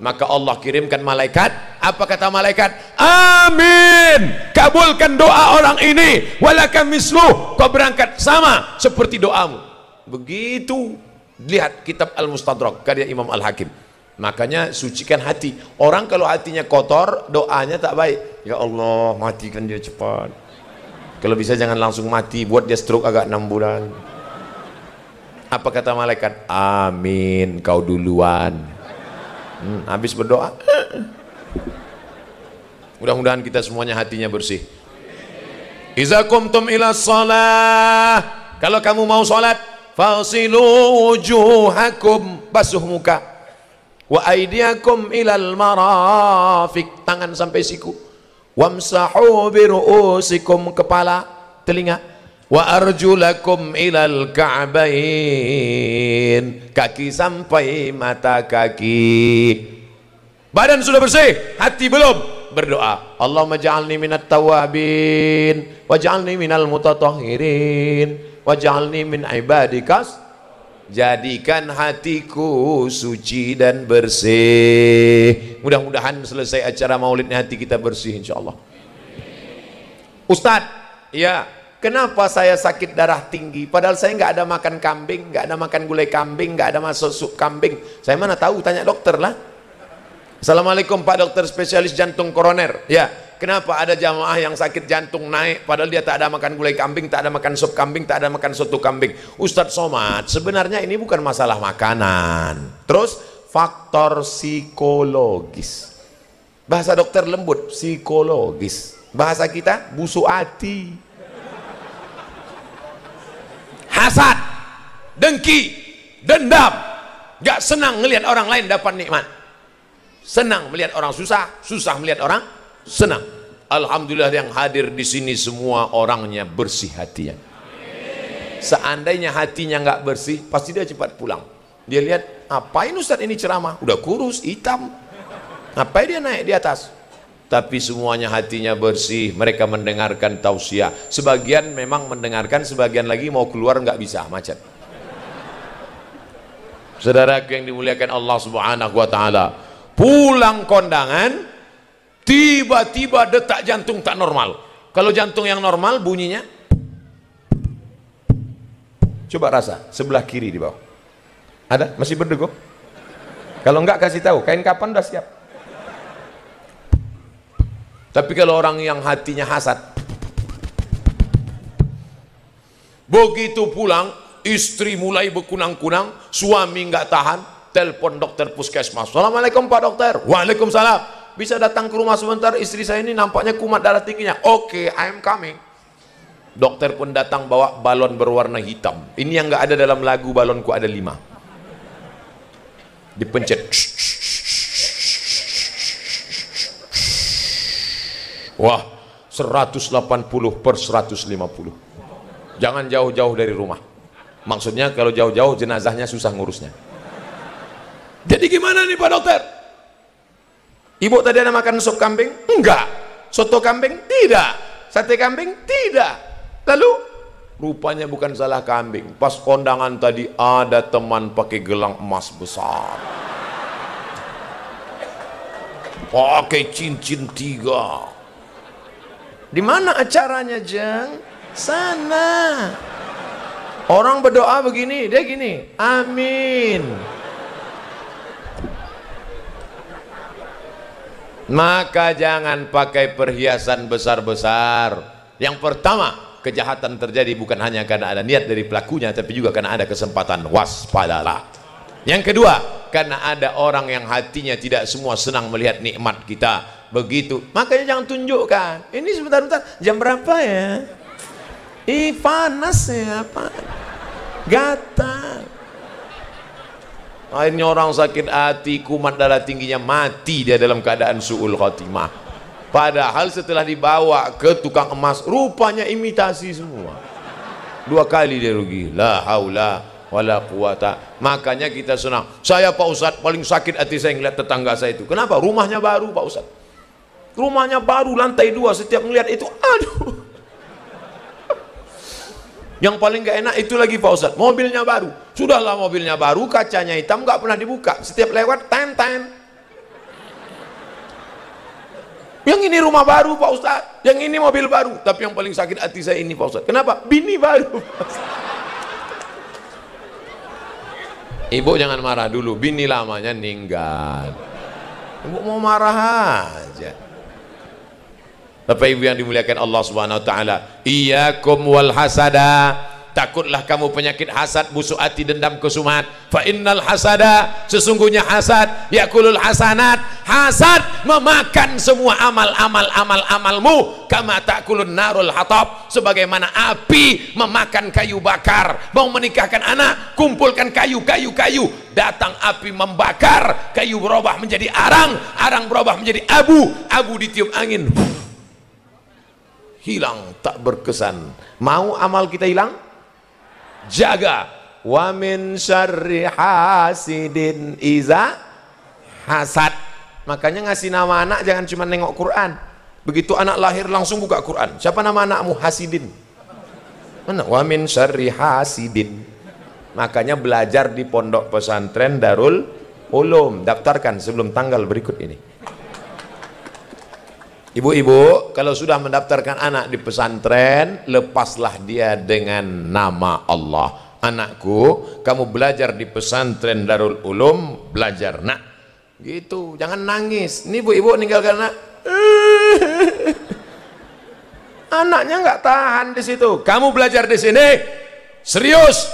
maka Allah kirimkan malaikat apa kata malaikat amin kabulkan doa orang ini walakam mislu kau berangkat sama seperti doamu begitu lihat kitab al-mustadrak karya Imam al-Hakim makanya sucikan hati orang kalau hatinya kotor doanya tak baik ya Allah matikan dia cepat kalau bisa jangan langsung mati buat dia stroke agak 6 bulan apa kata malaikat amin kau duluan Hmm, habis berdoa. Mudah-mudahan kita semuanya hatinya bersih. Iza kumtum ila salah. Kalau kamu mau salat, fasilu wujuhakum basuh muka. Wa aydiakum ilal marafik, tangan sampai siku. Wamsahu biru'usikum kepala, telinga wa arjulakum ilal ka'bain kaki sampai mata kaki badan sudah bersih hati belum berdoa Allahumma ja'alni minat tawabin waj'alni minal mutatahirin waj'alni min ibadikas jadikan hatiku suci dan bersih mudah-mudahan selesai acara maulidnya hati kita bersih insyaallah Ustadz ya Kenapa saya sakit darah tinggi? Padahal saya nggak ada makan kambing, nggak ada makan gulai kambing, nggak ada masuk sup kambing. Saya mana tahu? Tanya dokter lah. Assalamualaikum Pak Dokter Spesialis Jantung Koroner. Ya, kenapa ada jamaah yang sakit jantung naik padahal dia tak ada makan gulai kambing, tak ada makan sup kambing, tak ada makan soto kambing. Ustadz Somad, sebenarnya ini bukan masalah makanan. Terus faktor psikologis. Bahasa dokter lembut, psikologis. Bahasa kita busuk hati hasad dengki dendam gak senang melihat orang lain dapat nikmat senang melihat orang susah susah melihat orang senang Alhamdulillah yang hadir di sini semua orangnya bersih hatinya seandainya hatinya nggak bersih pasti dia cepat pulang dia lihat apa ini Ustadz ini ceramah udah kurus hitam ngapain dia naik di atas tapi semuanya hatinya bersih mereka mendengarkan tausiah sebagian memang mendengarkan sebagian lagi mau keluar nggak bisa macet saudaraku yang dimuliakan Allah subhanahu wa ta'ala pulang kondangan tiba-tiba detak jantung tak normal kalau jantung yang normal bunyinya coba rasa sebelah kiri di bawah ada? masih berdegup? kalau enggak kasih tahu kain kapan udah siap tapi kalau orang yang hatinya hasad, begitu pulang, istri mulai berkunang-kunang, suami nggak tahan, telepon dokter puskesmas. Assalamualaikum Pak Dokter. Waalaikumsalam. Bisa datang ke rumah sebentar, istri saya ini nampaknya kumat darah tingginya. Oke, okay, I am coming. Dokter pun datang bawa balon berwarna hitam. Ini yang nggak ada dalam lagu balonku ada lima. Dipencet. Shh, shh. Wah, 180 per 150. Jangan jauh-jauh dari rumah. Maksudnya kalau jauh-jauh jenazahnya susah ngurusnya. Jadi gimana nih Pak Dokter? Ibu tadi ada makan sop kambing? Enggak. Soto kambing? Tidak. Sate kambing? Tidak. Lalu rupanya bukan salah kambing. Pas kondangan tadi ada teman pakai gelang emas besar. Pakai cincin tiga di mana acaranya, Jeng? Sana. Orang berdoa begini, dia gini. Amin. Maka jangan pakai perhiasan besar-besar. Yang pertama, kejahatan terjadi bukan hanya karena ada niat dari pelakunya, tapi juga karena ada kesempatan. Waspadalah. Yang kedua, karena ada orang yang hatinya tidak semua senang melihat nikmat kita begitu. Makanya jangan tunjukkan. Ini sebentar-bentar jam berapa ya? Ih panas ya apa? Gatal. Akhirnya orang sakit hati, kumat darah tingginya mati dia dalam keadaan suul khotimah. Padahal setelah dibawa ke tukang emas, rupanya imitasi semua. Dua kali dia rugi. La haula wala quwata. Makanya kita senang. Saya Pak Ustaz paling sakit hati saya ngeliat tetangga saya itu. Kenapa? Rumahnya baru Pak Ustaz rumahnya baru lantai dua setiap ngelihat itu aduh yang paling gak enak itu lagi Pak Ustadz mobilnya baru sudahlah mobilnya baru kacanya hitam gak pernah dibuka setiap lewat ten ten yang ini rumah baru Pak Ustadz yang ini mobil baru tapi yang paling sakit hati saya ini Pak Ustadz kenapa? bini baru ibu jangan marah dulu bini lamanya ninggal ibu mau marah aja Bapak Ibu yang dimuliakan Allah Subhanahu wa taala. Iyyakum wal hasada. Takutlah kamu penyakit hasad, busuk hati, dendam, kesumat. Fa innal hasada, sesungguhnya hasad yakulul hasanat. Hasad memakan semua amal-amal amal-amalmu kama takulun narul hatab sebagaimana api memakan kayu bakar. Mau menikahkan anak, kumpulkan kayu-kayu kayu. Datang api membakar, kayu berubah menjadi arang, arang berubah menjadi abu, abu ditiup angin hilang tak berkesan mau amal kita hilang jaga wa min syarri hasidin iza hasad makanya ngasih nama anak jangan cuma nengok Quran begitu anak lahir langsung buka Quran siapa nama anakmu hasidin mana wa min syarri hasidin makanya belajar di pondok pesantren Darul Ulum daftarkan sebelum tanggal berikut ini Ibu-ibu, kalau sudah mendaftarkan anak di pesantren, lepaslah dia dengan nama Allah. Anakku, kamu belajar di pesantren Darul Ulum, belajar nak. Gitu, jangan nangis. Ini ibu-ibu ninggalkan anak. Anaknya nggak tahan di situ. Kamu belajar di sini, serius.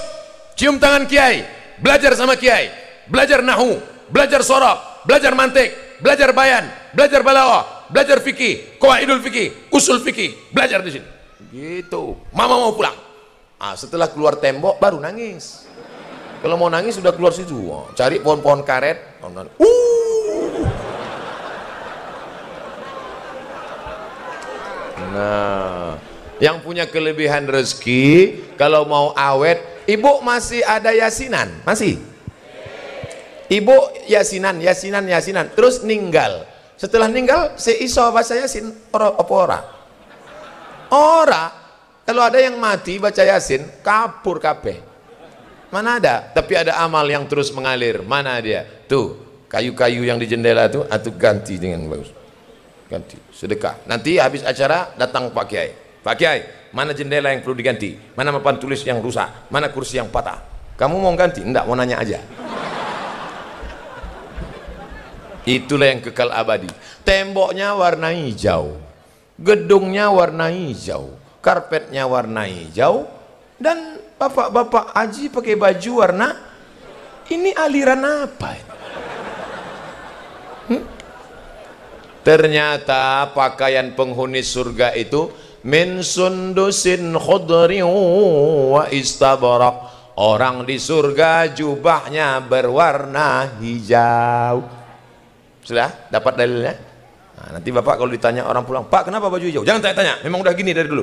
Cium tangan kiai, belajar sama kiai, belajar nahu, belajar sorok, belajar mantik, belajar bayan, belajar balawa, belajar fikih, idul fikih, usul fikih, belajar di sini. Gitu. Mama mau pulang. Ah, setelah keluar tembok baru nangis. Kalau mau nangis sudah keluar situ. cari pohon-pohon karet. Oh, uh. Nah, yang punya kelebihan rezeki kalau mau awet, ibu masih ada yasinan, masih. Ibu yasinan, yasinan, yasinan, terus ninggal setelah meninggal si iso baca yasin ora apa ora ora kalau ada yang mati baca yasin kabur kape mana ada tapi ada amal yang terus mengalir mana dia tuh kayu-kayu yang di jendela itu atau ganti dengan bagus ganti sedekah nanti habis acara datang Pak Kiai Pak Kiai mana jendela yang perlu diganti mana papan tulis yang rusak mana kursi yang patah kamu mau ganti enggak mau nanya aja Itulah yang kekal abadi. Temboknya warna hijau, gedungnya warna hijau, karpetnya warna hijau, dan bapak-bapak aji pakai baju warna ini aliran apa Hmm? Ternyata pakaian penghuni surga itu min sundusin khudri wa istabarak. Orang di surga jubahnya berwarna hijau. Sudah? Dapat dalilnya? Nah, nanti Bapak kalau ditanya orang pulang, Pak kenapa baju hijau? Jangan tanya-tanya, memang udah gini dari dulu.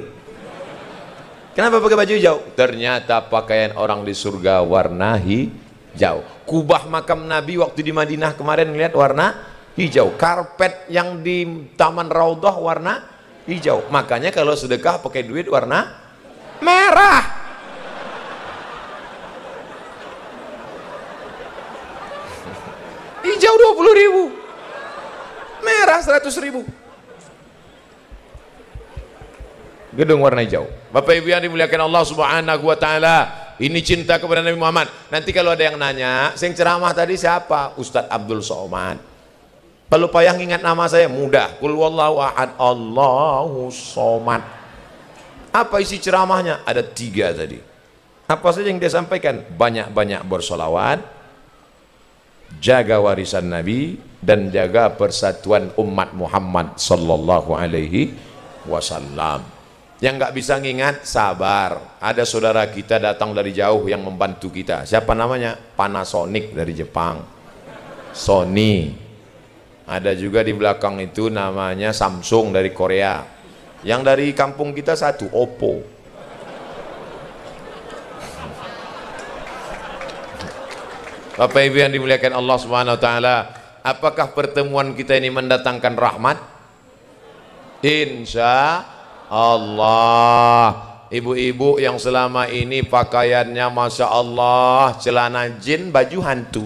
Kenapa pakai baju hijau? Ternyata pakaian orang di surga warna hijau. Kubah makam Nabi waktu di Madinah kemarin lihat warna hijau. Karpet yang di Taman Raudhah warna hijau. Makanya kalau sedekah pakai duit warna merah. hijau 20 ribu merah 100 ribu gedung warna hijau Bapak Ibu yang dimuliakan Allah subhanahu wa ta'ala ini cinta kepada Nabi Muhammad nanti kalau ada yang nanya sing ceramah tadi siapa? Ustadz Abdul Somad kalau payah ingat nama saya mudah kul wallahu ahad Allahu somad apa isi ceramahnya? ada tiga tadi apa saja yang dia sampaikan? banyak-banyak bersolawat jaga warisan Nabi dan jaga persatuan umat Muhammad sallallahu alaihi wasallam. Yang nggak bisa ngingat, sabar. Ada saudara kita datang dari jauh yang membantu kita. Siapa namanya? Panasonic dari Jepang. Sony. Ada juga di belakang itu namanya Samsung dari Korea. Yang dari kampung kita satu, Oppo. Bapak Ibu yang dimuliakan Allah Subhanahu wa taala, apakah pertemuan kita ini mendatangkan rahmat? Insya Allah ibu-ibu yang selama ini pakaiannya Masya Allah celana jin baju hantu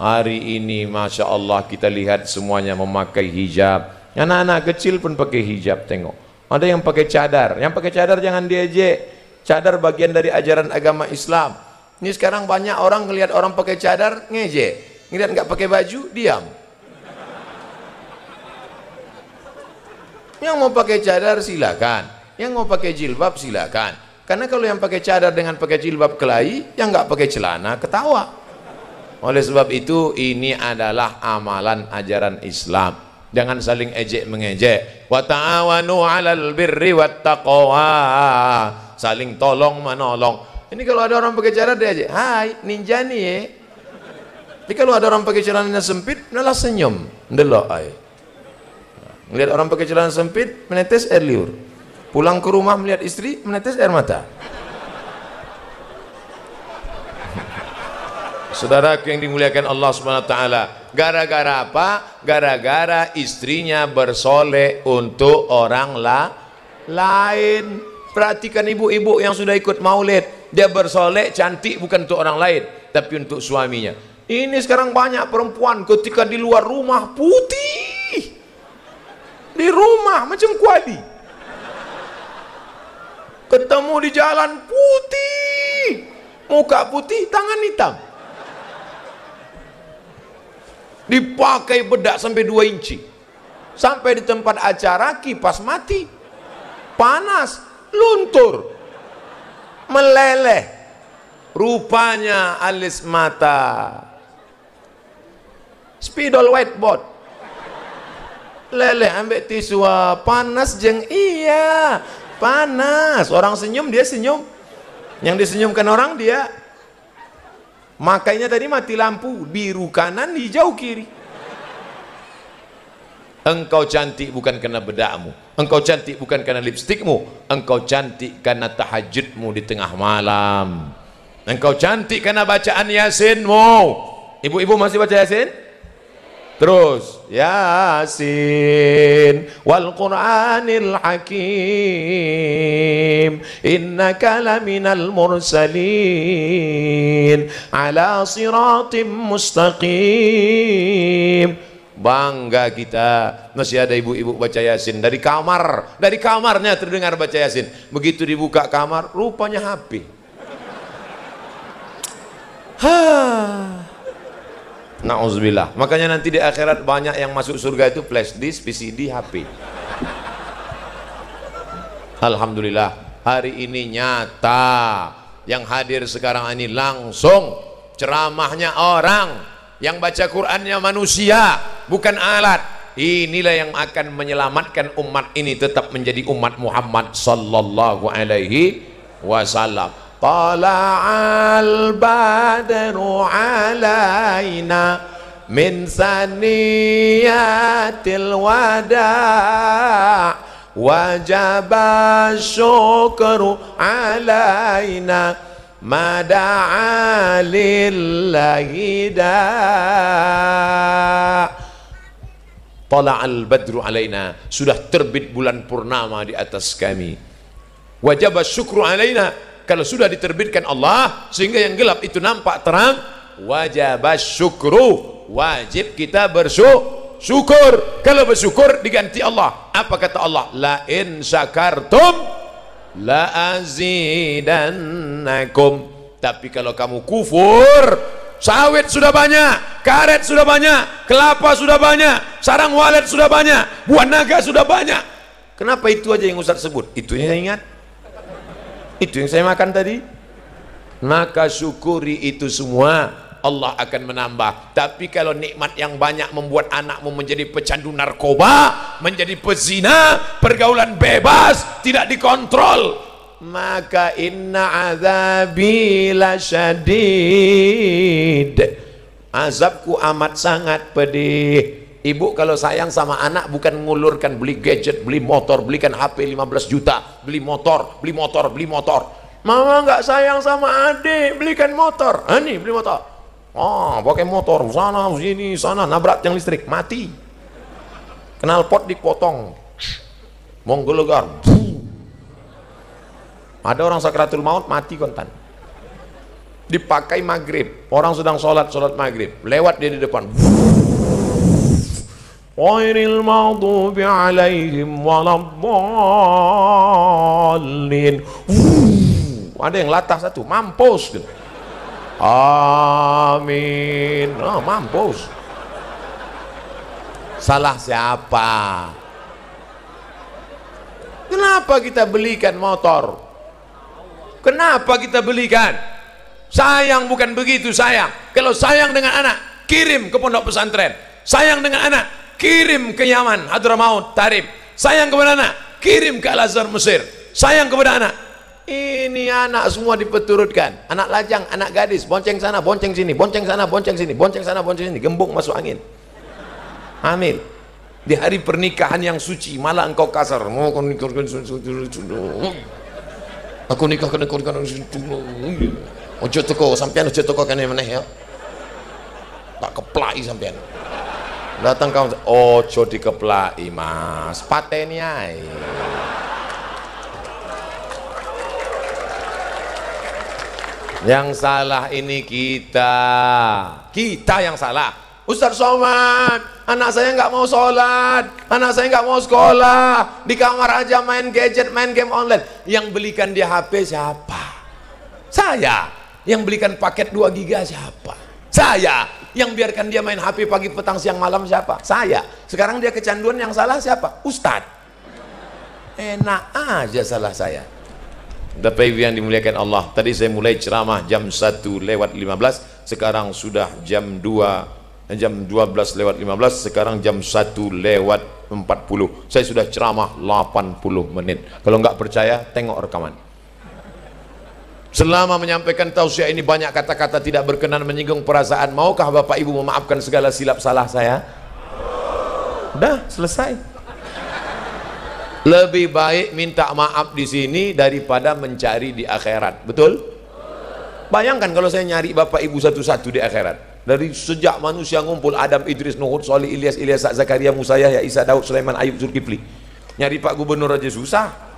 hari ini Masya Allah kita lihat semuanya memakai hijab anak-anak kecil pun pakai hijab tengok ada yang pakai cadar yang pakai cadar jangan diejek cadar bagian dari ajaran agama Islam ini sekarang banyak orang melihat orang pakai cadar ngejek ngeliat nggak pakai baju diam yang mau pakai cadar silakan yang mau pakai jilbab silakan karena kalau yang pakai cadar dengan pakai jilbab kelahi yang nggak pakai celana ketawa oleh sebab itu ini adalah amalan ajaran Islam jangan saling ejek mengejek wa ta'awanu 'alal birri taqwa saling tolong menolong ini kalau ada orang pakai cadar dia aja hai ninja nih eh. Jadi kalau ada orang pakai celana sempit, menelah senyum, ndelok ae. Melihat orang pakai celana sempit, menetes air liur. Pulang ke rumah melihat istri, menetes air mata. Saudaraku yang dimuliakan Allah Subhanahu wa taala, gara-gara apa? Gara-gara istrinya bersolek untuk orang la lain. Perhatikan ibu-ibu yang sudah ikut maulid, dia bersolek cantik bukan untuk orang lain, tapi untuk suaminya. Ini sekarang banyak perempuan ketika di luar rumah putih. Di rumah macam kuali. Ketemu di jalan putih. Muka putih, tangan hitam. Dipakai bedak sampai 2 inci. Sampai di tempat acara kipas mati. Panas, luntur. Meleleh. Rupanya alis mata spidol whiteboard lele ambek tisu panas jeng iya panas orang senyum dia senyum yang disenyumkan orang dia makanya tadi mati lampu biru kanan hijau kiri engkau cantik bukan karena bedakmu engkau cantik bukan karena lipstikmu engkau cantik karena tahajudmu di tengah malam engkau cantik karena bacaan yasinmu ibu-ibu masih baca yasin? Terus Yasin wal Qur'anil Hakim innaka laminal mursalin ala siratim mustaqim Bangga kita masih ada ibu-ibu baca Yasin dari kamar, dari kamarnya terdengar baca Yasin. Begitu dibuka kamar, rupanya HP. Hah. Nauzubillah. Makanya nanti di akhirat banyak yang masuk surga itu flash disk, VCD, HP. Alhamdulillah, hari ini nyata. Yang hadir sekarang ini langsung ceramahnya orang, yang baca Qur'annya manusia, bukan alat. Inilah yang akan menyelamatkan umat ini tetap menjadi umat Muhammad sallallahu alaihi wasallam. طلع البدر علينا من سنيات الوداع وجب الشكر علينا ما دعا لله داع طلع البدر alaina sudah terbit bulan purnama di atas kami wajib syukru alaina kalau sudah diterbitkan Allah sehingga yang gelap itu nampak terang wajib syukru wajib kita bersyukur kalau bersyukur diganti Allah apa kata Allah la in syakartum la azidannakum tapi kalau kamu kufur sawit sudah banyak, karet sudah banyak, kelapa sudah banyak, sarang walet sudah banyak, buah naga sudah banyak. Kenapa itu aja yang Ustaz sebut? Itu yang ingat itu yang saya makan tadi maka syukuri itu semua Allah akan menambah tapi kalau nikmat yang banyak membuat anakmu menjadi pecandu narkoba menjadi pezina pergaulan bebas tidak dikontrol maka inna azabi lasyadid azabku amat sangat pedih Ibu kalau sayang sama anak bukan ngulurkan beli gadget, beli motor, belikan HP 15 juta, beli motor, beli motor, beli motor. Mama nggak sayang sama adik, belikan motor. Ah, beli motor. Oh, pakai motor sana sini sana nabrak yang listrik mati. Kenal pot dipotong. Monggolegar. Ada orang sakratul maut mati kontan. Dipakai maghrib, orang sedang sholat sholat maghrib, lewat dia di depan. Wuh. غير المغضوب عليهم ولا الضالين ada yang latah satu mampus gitu. amin oh, mampus salah siapa kenapa kita belikan motor kenapa kita belikan sayang bukan begitu sayang kalau sayang dengan anak kirim ke pondok pesantren sayang dengan anak kirim ke Yaman Hadramaut tarim, sayang kepada anak kirim ke Al-Azhar Mesir sayang kepada anak ini anak semua dipeturutkan anak lajang anak gadis bonceng sana bonceng sini bonceng sana bonceng sini bonceng sana bonceng sini gembung masuk angin hamil di hari pernikahan yang suci malah engkau kasar oh, aku nikahkan aku nikahkan aku nikahkan ojo teko sampean ojo teko kan meneh ya tak keplai sampean datang kamu ojo oh, dikeplaki mas pateni ae yang salah ini kita kita yang salah Ustaz Somad, anak saya nggak mau sholat, anak saya nggak mau sekolah, di kamar aja main gadget, main game online. Yang belikan dia HP siapa? Saya. Yang belikan paket 2 giga siapa? Saya. Yang biarkan dia main HP pagi, petang, siang, malam siapa? Saya. Sekarang dia kecanduan yang salah siapa? Ustadz. Enak aja salah saya. Bapak Ibu yang dimuliakan Allah, tadi saya mulai ceramah jam 1 lewat 15, sekarang sudah jam 2 eh, jam 12 lewat 15, sekarang jam 1 lewat 40. Saya sudah ceramah 80 menit. Kalau nggak percaya, tengok rekaman. Selama menyampaikan tausiah ini banyak kata-kata tidak berkenan menyinggung perasaan. Maukah Bapak Ibu memaafkan segala silap salah saya? Dah, selesai. Lebih baik minta maaf di sini daripada mencari di akhirat. Betul? Bayangkan kalau saya nyari Bapak Ibu satu-satu di akhirat. Dari sejak manusia ngumpul Adam, Idris, Nuhud, Solih, Ilyas, Ilyas, Zakaria, Musa, Yahya, Isa, Daud, Sulaiman, Ayub, Zulkifli. Nyari Pak Gubernur aja susah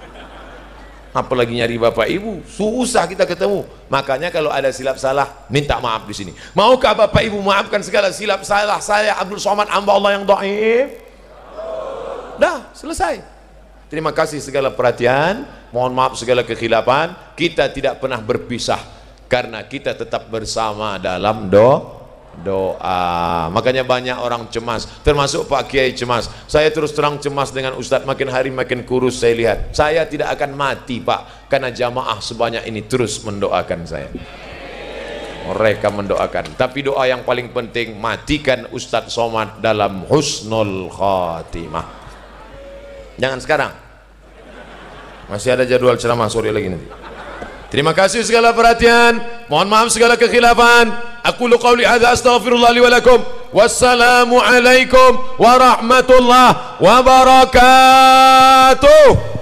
apalagi nyari bapak ibu susah kita ketemu makanya kalau ada silap salah minta maaf di sini maukah bapak ibu maafkan segala silap salah saya Abdul Somad amba Allah yang doaif dah selesai terima kasih segala perhatian mohon maaf segala kekhilapan kita tidak pernah berpisah karena kita tetap bersama dalam doa doa. Makanya banyak orang cemas, termasuk Pak Kiai cemas. Saya terus terang cemas dengan Ustadz, makin hari makin kurus saya lihat. Saya tidak akan mati Pak, karena jamaah sebanyak ini terus mendoakan saya. Mereka mendoakan, tapi doa yang paling penting, matikan Ustadz Somad dalam husnul khatimah. Jangan sekarang, masih ada jadwal ceramah sore lagi nanti. Terima kasih segala perhatian. Mohon maaf segala kekhilafan. Aku lu qauli hadza astaghfirullah li Wassalamu alaikum warahmatullahi wabarakatuh.